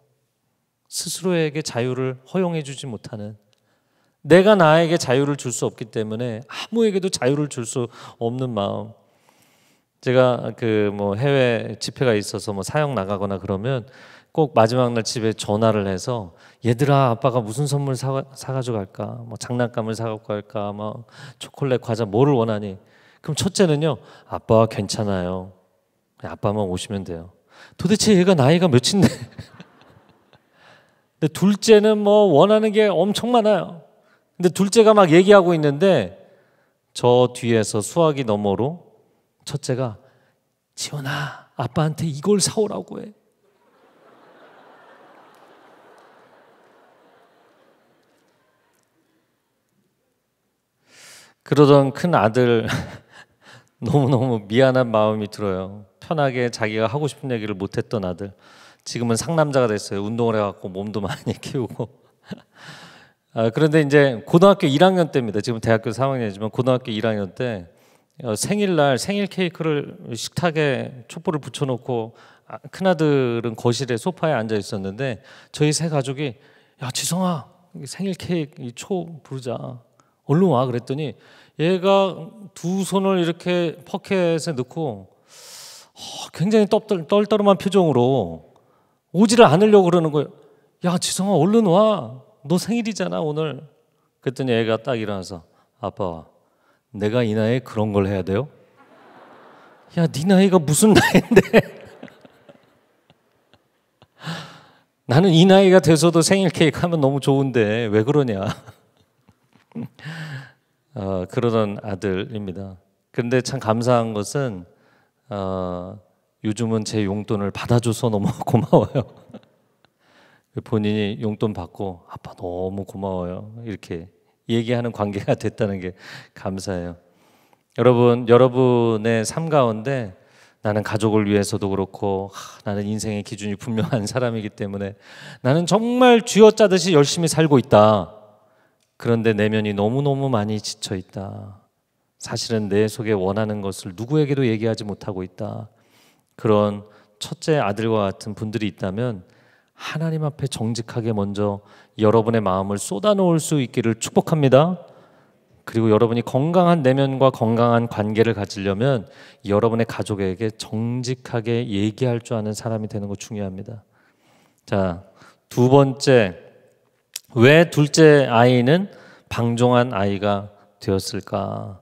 스스로에게 자유를 허용해 주지 못하는 내가 나에게 자유를 줄 수 없기 때문에 아무에게도 자유를 줄 수 없는 마음. 제가 그 뭐 해외 집회가 있어서 뭐 사역 나가거나 그러면 꼭 마지막 날 집에 전화를 해서 얘들아 아빠가 무슨 선물 사, 사가지고 갈까? 뭐 장난감을 사갖고 갈까? 뭐 초콜릿 과자 뭐를 원하니? 그럼 첫째는요 아빠 괜찮아요. 아빠만 오시면 돼요. 도대체 얘가 나이가 몇인데? [laughs] 근데 둘째는 뭐 원하는 게 엄청 많아요. 근데 둘째가 막 얘기하고 있는데 저 뒤에서 수화기 너머로 첫째가 지원아 아빠한테 이걸 사오라고 해. 그러던 큰 아들 [laughs] 너무너무 미안한 마음이 들어요. 편하게 자기가 하고 싶은 얘기를 못했던 아들. 지금은 상남자가 됐어요. 운동을 해갖고 몸도 많이 [laughs] 키우고. 아, 그런데 이제 고등학교 1학년 때입니다. 지금 대학교 3학년이지만 고등학교 1학년 때 어, 생일날 생일 케이크를 식탁에 촛불을 붙여놓고 아, 큰아들은 거실에 소파에 앉아 있었는데 저희 세 가족이 야 지성아 생일 케이크 초 부르자 얼른 와 그랬더니 얘가 두 손을 이렇게 포켓에 넣고 어, 굉장히 떨떠름한 표정으로 오지를 않으려고 그러는 거예요. 야, 지성아, 얼른 와. 너 생일이잖아, 오늘. 그랬더니 애가 딱 일어나서, 아빠, 내가 이 나이에 그런 걸 해야 돼요? 야, 네 나이가 무슨 나이인데? [laughs] 나는 이 나이가 돼서도 생일 케이크 하면 너무 좋은데 왜 그러냐? [laughs] 어, 그러던 아들입니다. 근데참 감사한 것은 어, 요즘은 제 용돈을 받아줘서 너무 [laughs] 고마워요. 본인이 용돈 받고 아빠 너무 고마워요. 이렇게 얘기하는 관계가 됐다는 게 감사해요. 여러분, 여러분의 삶 가운데 나는 가족을 위해서도 그렇고 하, 나는 인생의 기준이 분명한 사람이기 때문에 나는 정말 쥐어짜듯이 열심히 살고 있다. 그런데 내면이 너무너무 많이 지쳐 있다. 사실은 내 속에 원하는 것을 누구에게도 얘기하지 못하고 있다. 그런 첫째 아들과 같은 분들이 있다면 하나님 앞에 정직하게 먼저 여러분의 마음을 쏟아놓을 수 있기를 축복합니다. 그리고 여러분이 건강한 내면과 건강한 관계를 가지려면 여러분의 가족에게 정직하게 얘기할 줄 아는 사람이 되는 거 중요합니다. 자, 두 번째. 왜 둘째 아이는 방종한 아이가 되었을까?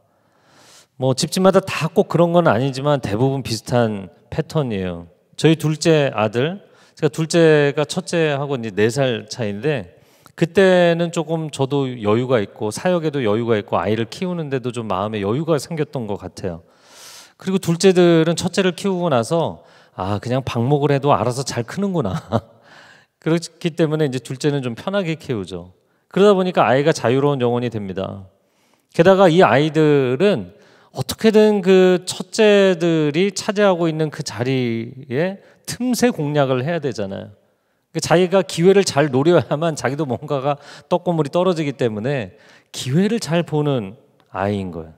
뭐 집집마다 다 꼭 그런 건 아니지만 대부분 비슷한 패턴이에요. 저희 둘째 아들, 제가 둘째가 첫째하고 이제 네 살 차인데 그때는 조금 저도 여유가 있고 사역에도 여유가 있고 아이를 키우는데도 좀 마음에 여유가 생겼던 것 같아요. 그리고 둘째들은 첫째를 키우고 나서 아 그냥 방목을 해도 알아서 잘 크는구나. [laughs] 그렇기 때문에 이제 둘째는 좀 편하게 키우죠. 그러다 보니까 아이가 자유로운 영혼이 됩니다. 게다가 이 아이들은 어떻게든 그 첫째들이 차지하고 있는 그 자리에 틈새 공략을 해야 되잖아요. 그 자기가 기회를 잘 노려야만 자기도 뭔가가 떡고물이 떨어지기 때문에 기회를 잘 보는 아이인 거예요.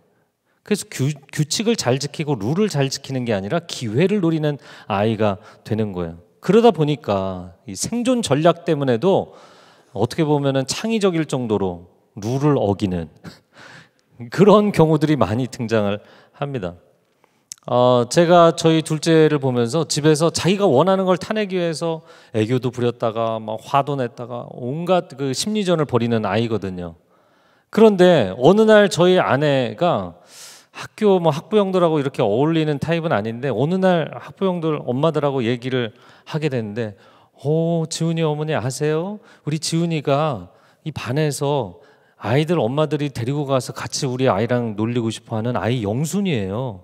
그래서 규, 규칙을 잘 지키고 룰을 잘 지키는 게 아니라 기회를 노리는 아이가 되는 거예요. 그러다 보니까 이 생존 전략 때문에도 어떻게 보면 창의적일 정도로 룰을 어기는 그런 경우들이 많이 등장을 합니다. 어, 제가 저희 둘째를 보면서 집에서 자기가 원하는 걸 타내기 위해서 애교도 부렸다가 막 화도 냈다가 온갖 그 심리전을 벌이는 아이거든요. 그런데 어느 날 저희 아내가 학교 뭐 학부형들하고 이렇게 어울리는 타입은 아닌데 어느 날 학부형들 엄마들하고 얘기를 하게 됐는데 오 어, 지훈이 어머니 아세요? 우리 지훈이가 이 반에서 아이들 엄마들이 데리고 가서 같이 우리 아이랑 놀리고 싶어 하는 아이 영순이에요.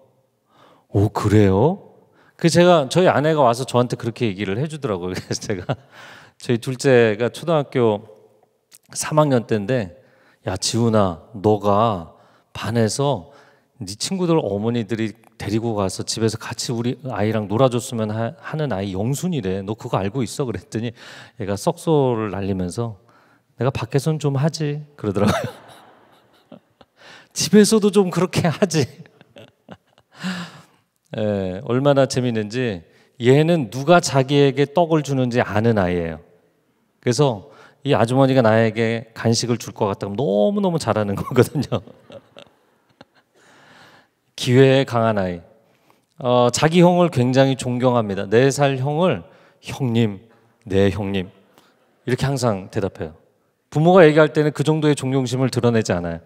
오, 그래요? 그 제가 저희 아내가 와서 저한테 그렇게 얘기를 해주더라고요. [laughs] 그래서 제가 저희 둘째가 초등학교 3학년 때인데 야 지훈아 너가 반에서 네 친구들 어머니들이 데리고 가서 집에서 같이 우리 아이랑 놀아줬으면 하, 는 아이 영순이래. 너 그거 알고 있어? 그랬더니 얘가 썩소를 날리면서 내가 밖에선 좀 하지 그러더라고요. [laughs] 집에서도 좀 그렇게 하지. 에, [laughs] 예, 얼마나 재밌는지 얘는 누가 자기에게 떡을 주는지 아는 아이예요. 그래서 이 아주머니가 나에게 간식을 줄 것 같다면 너무너무 잘하는 [laughs] 거거든요. 기회에 강한 아이. 어, 자기 형을 굉장히 존경합니다. 네살 형을 형님, 네 형님. 이렇게 항상 대답해요. 부모가 얘기할 때는 그 정도의 존경심을 드러내지 않아요.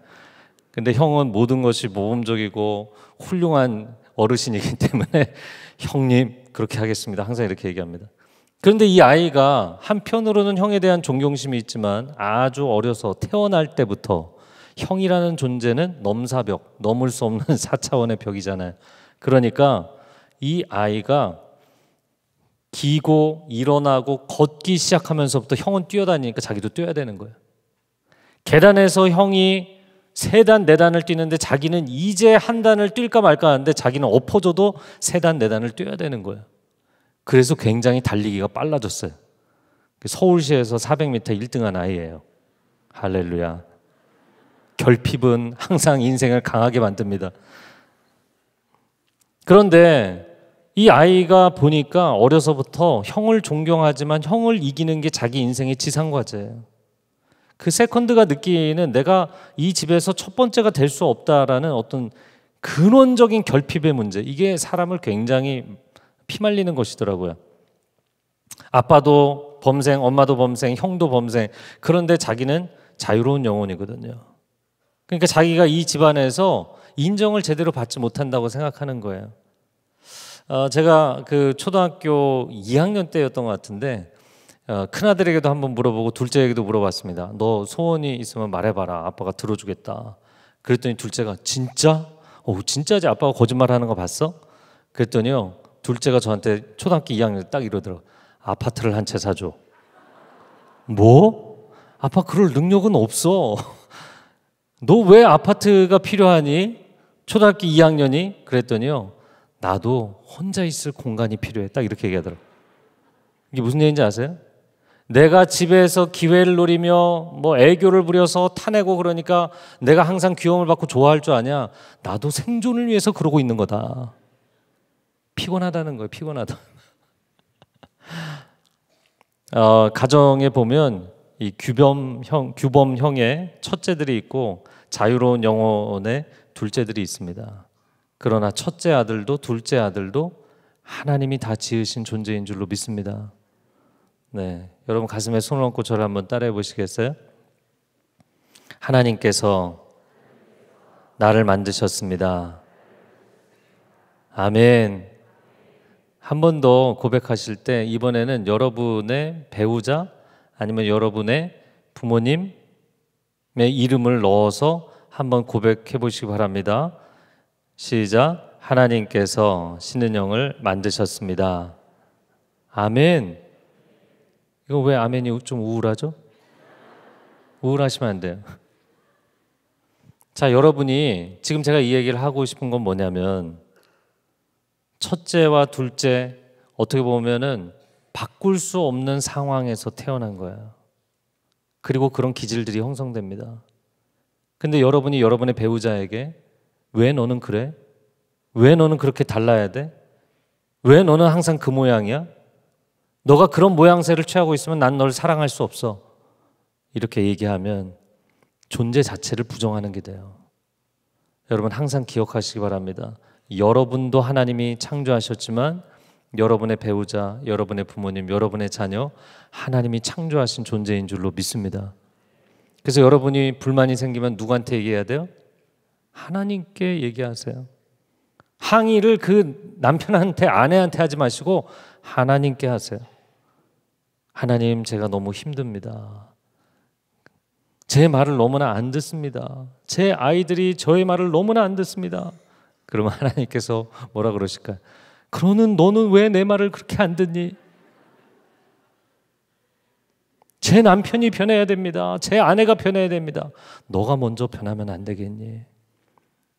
근데 형은 모든 것이 모범적이고 훌륭한 어르신이기 [laughs] 때문에 형님 그렇게 하겠습니다. 항상 이렇게 얘기합니다. 그런데 이 아이가 한편으로는 형에 대한 존경심이 있지만 아주 어려서 태어날 때부터 형이라는 존재는 넘사벽, 넘을 수 없는 4차원의 [laughs] 벽이잖아요. 그러니까 이 아이가 기고 일어나고 걷기 시작하면서부터 형은 뛰어다니니까 자기도 뛰어야 되는 거예요. 계단에서 형이 세 단, 네 단을 뛰는데 자기는 이제 한 단을 뛸까 말까 하는데 자기는 엎어져도 세 단, 네 단을 뛰어야 되는 거예요. 그래서 굉장히 달리기가 빨라졌어요. 서울시에서 400m 1등한 아이예요. 할렐루야. 결핍은 항상 인생을 강하게 만듭니다. 그런데 이 아이가 보니까 어려서부터 형을 존경하지만 형을 이기는 게 자기 인생의 지상과제예요. 그 세컨드가 느끼는 내가 이 집에서 첫 번째가 될 수 없다라는 어떤 근원적인 결핍의 문제. 이게 사람을 굉장히 피말리는 것이더라고요. 아빠도 범생, 엄마도 범생, 형도 범생. 그런데 자기는 자유로운 영혼이거든요. 그러니까 자기가 이 집안에서 인정을 제대로 받지 못한다고 생각하는 거예요. 어, 제가 그 초등학교 2학년 때였던 것 같은데 어, 큰 아들에게도 한번 물어보고 둘째에게도 물어봤습니다. 너 소원이 있으면 말해봐라. 아빠가 들어주겠다. 그랬더니 둘째가 진짜? 오 어, 진짜지? 아빠가 거짓말하는 거 봤어? 그랬더니요 둘째가 저한테 초등학교 2학년 딱 이러더라. 아파트를 한 채 사줘. 뭐? 아빠 그럴 능력은 없어. 너 왜 아파트가 필요하니? 초등학교 2학년이 그랬더니요. 나도 혼자 있을 공간이 필요해. 딱 이렇게 얘기하더라. 이게 무슨 얘기인지 아세요? 내가 집에서 기회를 노리며 뭐 애교를 부려서 타내고 그러니까 내가 항상 귀여움을 받고 좋아할 줄 아냐? 나도 생존을 위해서 그러고 있는 거다. 피곤하다는 거예요. 피곤하다. [laughs] 어, 가정에 보면 이 규범형 규범형의 첫째들이 있고 자유로운 영혼의 둘째들이 있습니다. 그러나 첫째 아들도 둘째 아들도 하나님이 다 지으신 존재인 줄로 믿습니다. 네. 여러분 가슴에 손을 얹고 저를 한번 따라해 보시겠어요? 하나님께서 나를 만드셨습니다. 아멘. 한 번 더 고백하실 때 이번에는 여러분의 배우자 아니면 여러분의 부모님의 이름을 넣어서 한번 고백해 보시기 바랍니다. 시작. 하나님께서 신은 영을 만드셨습니다. 아멘. 이거 왜 아멘이 좀 우울하죠? 우울하시면 안 돼요. 자, 여러분이 지금 제가 이 얘기를 하고 싶은 건 뭐냐면 첫째와 둘째 어떻게 보면은 바꿀 수 없는 상황에서 태어난 거예요. 그리고 그런 기질들이 형성됩니다. 근데 여러분이 여러분의 배우자에게 왜 너는 그래? 왜 너는 그렇게 달라야 돼? 왜 너는 항상 그 모양이야? 너가 그런 모양새를 취하고 있으면 난 너를 사랑할 수 없어. 이렇게 얘기하면 존재 자체를 부정하는 게 돼요. 여러분 항상 기억하시기 바랍니다. 여러분도 하나님이 창조하셨지만 여러분의 배우자, 여러분의 부모님, 여러분의 자녀 하나님이 창조하신 존재인 줄로 믿습니다. 그래서 여러분이 불만이 생기면 누구한테 얘기해야 돼요? 하나님께 얘기하세요. 항의를 그 남편한테 아내한테 하지 마시고 하나님께 하세요. 하나님 제가 너무 힘듭니다. 제 말을 너무나 안 듣습니다. 제 아이들이 저의 말을 너무나 안 듣습니다. 그러면 하나님께서 뭐라 그러실까요? 그러는 너는 왜 내 말을 그렇게 안 듣니? 제 남편이 변해야 됩니다. 제 아내가 변해야 됩니다. 너가 먼저 변하면 안 되겠니?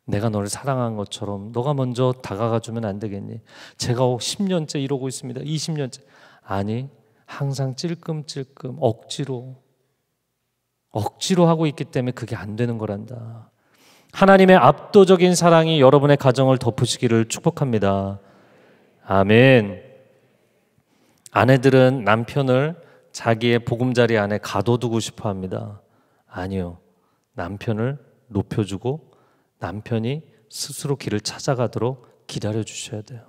내가 너를 사랑한 것처럼 너가 먼저 다가가 주면 안 되겠니? 제가 10년째 어, 이러고 있습니다. 20년째. 아니, 항상 찔끔찔끔 억지로 억지로 하고 있기 때문에 그게 안 되는 거란다. 하나님의 압도적인 사랑이 여러분의 가정을 덮으시기를 축복합니다. 아멘. 아내들은 남편을 자기의 보금자리 안에 가둬두고 싶어 합니다. 아니요. 남편을 높여주고 남편이 스스로 길을 찾아가도록 기다려 주셔야 돼요.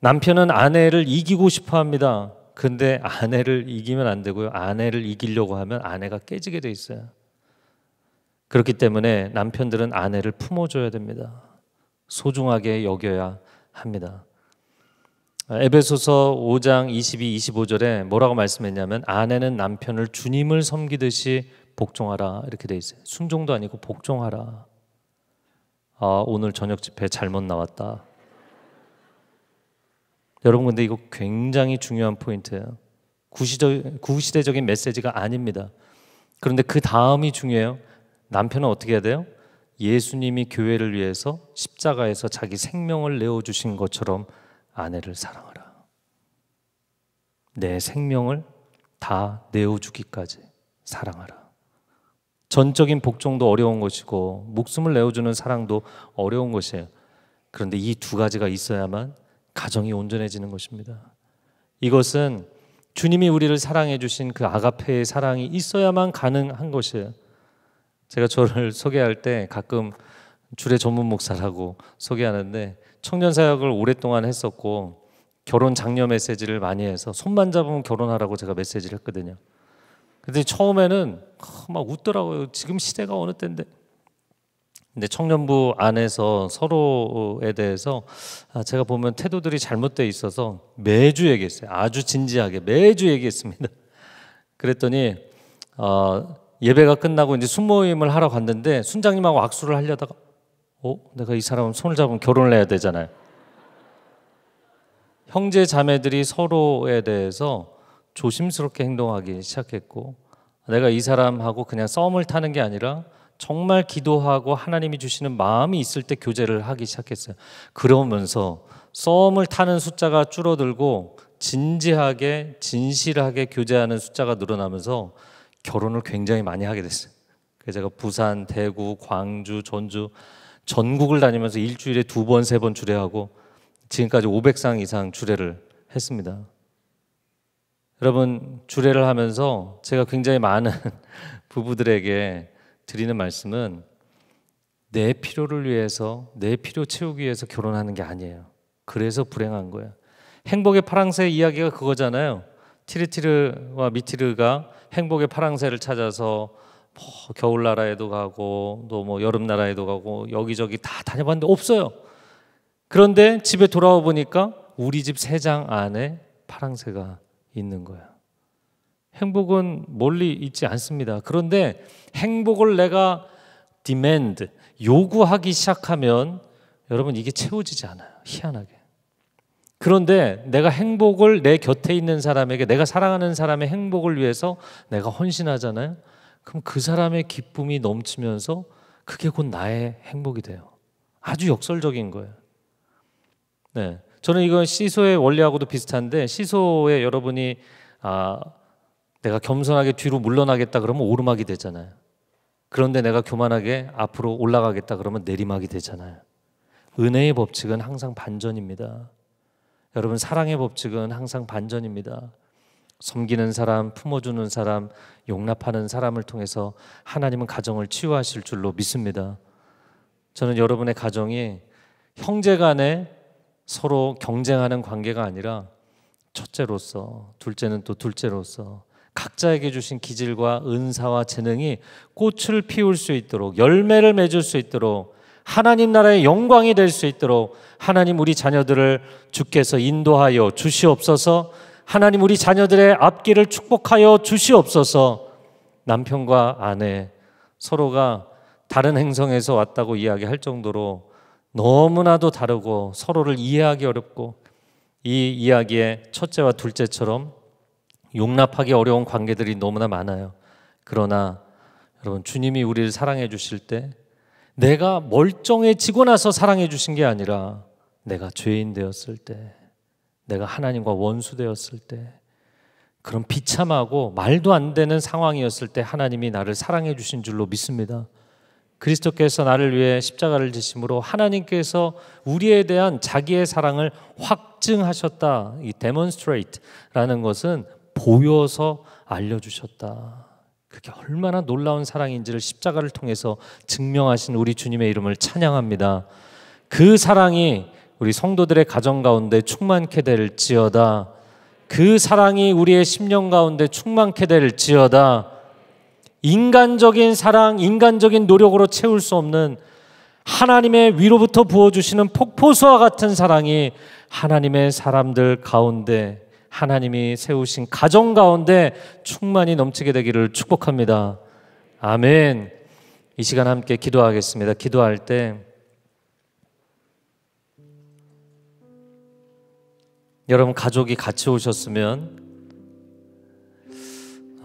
남편은 아내를 이기고 싶어 합니다. 근데 아내를 이기면 안 되고요. 아내를 이기려고 하면 아내가 깨지게 돼 있어요. 그렇기 때문에 남편들은 아내를 품어줘야 됩니다. 소중하게 여겨야 합니다. 에베소서 5장 22, 25절에 뭐라고 말씀했냐면 아내는 남편을 주님을 섬기듯이 복종하라 이렇게 돼 있어요. 순종도 아니고 복종하라. 아 오늘 저녁 집회 잘못 나왔다. 여러분 근데 이거 굉장히 중요한 포인트예요. 구시적, 구시대적인 메시지가 아닙니다. 그런데 그 다음이 중요해요. 남편은 어떻게 해야 돼요? 예수님이 교회를 위해서 십자가에서 자기 생명을 내어 주신 것처럼 아내를 사랑하라. 내 생명을 다 내어 주기까지 사랑하라. 전적인 복종도 어려운 것이고 목숨을 내어주는 사랑도 어려운 것이에요. 그런데 이 두 가지가 있어야만 가정이 온전해지는 것입니다. 이것은 주님이 우리를 사랑해 주신 그 아가페의 사랑이 있어야만 가능한 것이에요. 제가 저를 [laughs] 소개할 때 가끔 주례 전문 목사라고 소개하는데 청년 사역을 오랫동안 했었고 결혼 장려 메시지를 많이 해서 손만 잡으면 결혼하라고 제가 메시지를 했거든요. 근데 처음에는 막 웃더라고요. 지금 시대가 어느 때인데. 근데 청년부 안에서 서로에 대해서 아, 제가 보면 태도들이 잘못돼 있어서 매주 얘기했어요. 아주 진지하게 매주 얘기했습니다. [laughs] 그랬더니 어, 예배가 끝나고 이제 순모임을 하러 갔는데 순장님하고 악수를 하려다가 어 내가 이사람 손을 잡으면 결혼을 해야 되잖아요. 형제 자매들이 서로에 대해서 조심스럽게 행동하기 시작했고 내가 이 사람하고 그냥 썸을 타는 게 아니라 정말 기도하고 하나님이 주시는 마음이 있을 때 교제를 하기 시작했어요. 그러면서 썸을 타는 숫자가 줄어들고 진지하게 진실하게 교제하는 숫자가 늘어나면서 결혼을 굉장히 많이 하게 됐어요. 그래서 제가 부산, 대구, 광주, 전주 전국을 다니면서 일주일에 두 번, 세번 주례하고 지금까지 500상 이상 주례를 했습니다. 여러분 주례를 하면서 제가 굉장히 많은 [laughs] 부부들에게 드리는 말씀은 내 필요를 위해서 내 필요 채우기 위해서 결혼하는 게 아니에요. 그래서 불행한 거야. 행복의 파랑새 이야기가 그거잖아요. 티르티르와 미티르가 행복의 파랑새를 찾아서 뭐 겨울 나라에도 가고 또 뭐 여름 나라에도 가고 여기저기 다 다녀봤는데 없어요. 그런데 집에 돌아와 보니까 우리 집 세 장 안에 파랑새가 있는 거야. 행복은 멀리 있지 않습니다. 그런데 행복을 내가 demand, 요구하기 시작하면 여러분 이게 채워지지 않아요. 희한하게. 그런데 내가 행복을 내 곁에 있는 사람에게 내가 사랑하는 사람의 행복을 위해서 내가 헌신하잖아요. 그럼 그 사람의 기쁨이 넘치면서 그게 곧 나의 행복이 돼요. 아주 역설적인 거예요. 네. 저는 이건 시소의 원리하고도 비슷한데 시소에 여러분이 아 내가 겸손하게 뒤로 물러나겠다 그러면 오르막이 되잖아요. 그런데 내가 교만하게 앞으로 올라가겠다 그러면 내리막이 되잖아요. 은혜의 법칙은 항상 반전입니다. 여러분 사랑의 법칙은 항상 반전입니다. 섬기는 사람, 품어주는 사람, 용납하는 사람을 통해서 하나님은 가정을 치유하실 줄로 믿습니다. 저는 여러분의 가정이 형제 간에 서로 경쟁하는 관계가 아니라 첫째로서, 둘째는 또 둘째로서 각자에게 주신 기질과 은사와 재능이 꽃을 피울 수 있도록 열매를 맺을 수 있도록 하나님 나라의 영광이 될 수 있도록 하나님 우리 자녀들을 주께서 인도하여 주시옵소서 하나님 우리 자녀들의 앞길을 축복하여 주시옵소서 남편과 아내 서로가 다른 행성에서 왔다고 이야기할 정도로 너무나도 다르고 서로를 이해하기 어렵고 이 이야기의 첫째와 둘째처럼 용납하기 어려운 관계들이 너무나 많아요. 그러나 여러분 주님이 우리를 사랑해 주실 때 내가 멀쩡해지고 나서 사랑해 주신 게 아니라 내가 죄인 되었을 때 내가 하나님과 원수 되었을 때 그런 비참하고 말도 안 되는 상황이었을 때 하나님이 나를 사랑해 주신 줄로 믿습니다. 그리스도께서 나를 위해 십자가를 지심으로 하나님께서 우리에 대한 자기의 사랑을 확증하셨다. 이 demonstrate라는 것은 보여서 알려주셨다. 그게 얼마나 놀라운 사랑인지를 십자가를 통해서 증명하신 우리 주님의 이름을 찬양합니다. 그 사랑이 우리 성도들의 가정 가운데 충만케 될지어다. 그 사랑이 우리의 심령 가운데 충만케 될지어다. 인간적인 사랑, 인간적인 노력으로 채울 수 없는 하나님의 위로부터 부어주시는 폭포수와 같은 사랑이 하나님의 사람들 가운데 하나님이 세우신 가정 가운데 충만히 넘치게 되기를 축복합니다. 아멘. 이 시간 함께 기도하겠습니다. 기도할 때 여러분 가족이 같이 오셨으면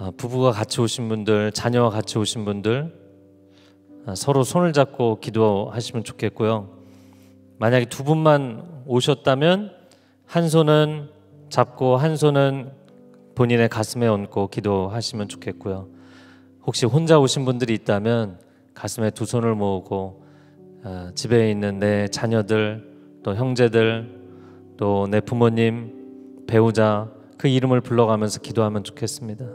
아, 부부가 같이 오신 분들, 자녀와 같이 오신 분들 아, 서로 손을 잡고 기도하시면 좋겠고요. 만약에 두 분만 오셨다면 한 손은 잡고 한 손은 본인의 가슴에 얹고 기도하시면 좋겠고요. 혹시 혼자 오신 분들이 있다면 가슴에 두 손을 모으고 아, 집에 있는 내 자녀들 또 형제들 또 내 부모님 배우자 그 이름을 불러가면서 기도하면 좋겠습니다.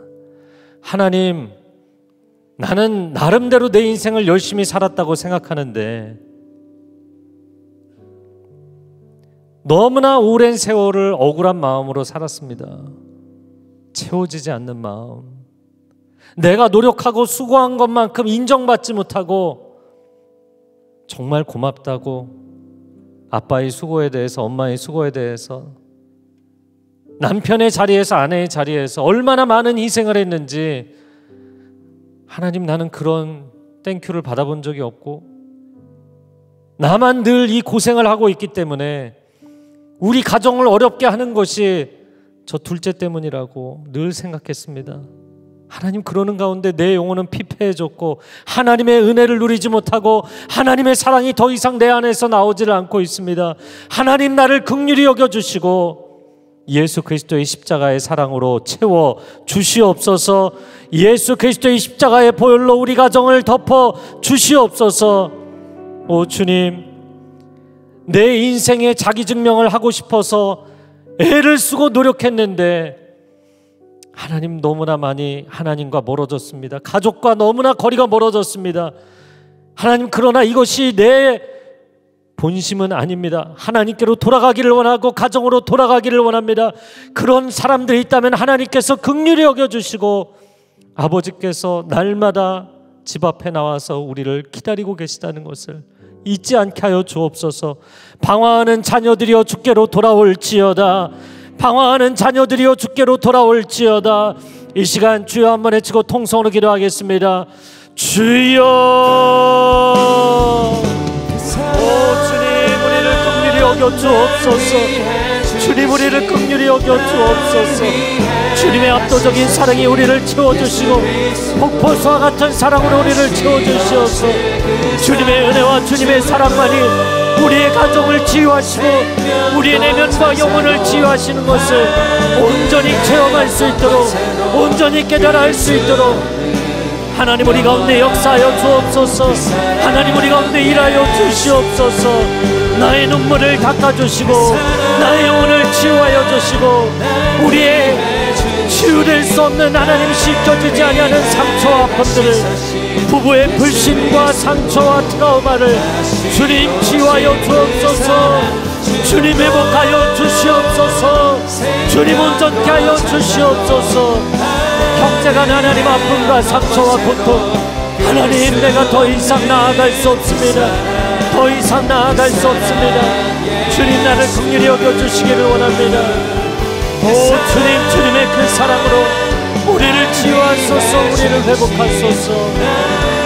하나님, 나는 나름대로 내 인생을 열심히 살았다고 생각하는데 너무나 오랜 세월을 억울한 마음으로 살았습니다. 채워지지 않는 마음. 내가 노력하고 수고한 것만큼 인정받지 못하고 정말 고맙다고 아빠의 수고에 대해서 엄마의 수고에 대해서 남편의 자리에서 아내의 자리에서 얼마나 많은 희생을 했는지 하나님 나는 그런 땡큐를 받아본 적이 없고 나만 늘 이 고생을 하고 있기 때문에 우리 가정을 어렵게 하는 것이 저 둘째 때문이라고 늘 생각했습니다. 하나님 그러는 가운데 내 영혼은 피폐해졌고 하나님의 은혜를 누리지 못하고 하나님의 사랑이 더 이상 내 안에서 나오지를 않고 있습니다. 하나님 나를 극률히 여겨주시고 예수 그리스도의 십자가의 사랑으로 채워 주시옵소서. 예수 그리스도의 십자가의 보혈로 우리 가정을 덮어 주시옵소서. 오 주님, 내 인생에 자기 증명을 하고 싶어서 애를 쓰고 노력했는데 하나님 너무나 많이 하나님과 멀어졌습니다. 가족과 너무나 거리가 멀어졌습니다. 하나님 그러나 이것이 내 본심은 아닙니다. 하나님께로 돌아가기를 원하고 가정으로 돌아가기를 원합니다. 그런 사람들이 있다면 하나님께서 극률히 여겨주시고 아버지께서 날마다 집 앞에 나와서 우리를 기다리고 계시다는 것을 잊지 않게 하여 주옵소서 방황하는 자녀들이여 주께로 돌아올지어다 방황하는 자녀들이여 주께로 돌아올지어다 이 시간 주여 한 번 해치고 통성으로 기도하겠습니다 주여 여겨주옵소서 주님 우리를 극률히 여겨주옵소서 주님의 압도적인 사랑이 우리를 채워주시고 폭포수와 같은 사랑으로 우리를 채워주시옵소서 주님의 은혜와 주님의 사랑만이 우리의 가정을 지유하시고 우리의 내면과 영혼을 지유하시는 것을 온전히 체험할 수 있도록 온전히 깨달아 할수 있도록 하나님 우리 가운데 역사하여 주옵소서 하나님 우리 가운데 일하여 주시옵소서 나의 눈물을 닦아주시고 나의 영혼을 치유하여 주시고 우리의 치유될 수 없는 하나님 씻겨주지 아니하는 상처와 아픔들을 부부의 불신과 상처와 트라우마를 주님 치유하여 주옵소서 주님 회복하여 주시옵소서 주님 온전케 하여 주시옵소서 형제간 하나님 아픔과 상처와 고통 하나님 내가 더 이상 나아갈 수 없습니다 더 이상 나아갈 수 없습니다. 주님 나를 긍휼히 여겨주시기를 원합니다. 오 주님 주님의 그 사랑으로 우리를 치유하소서 우리를 회복하소서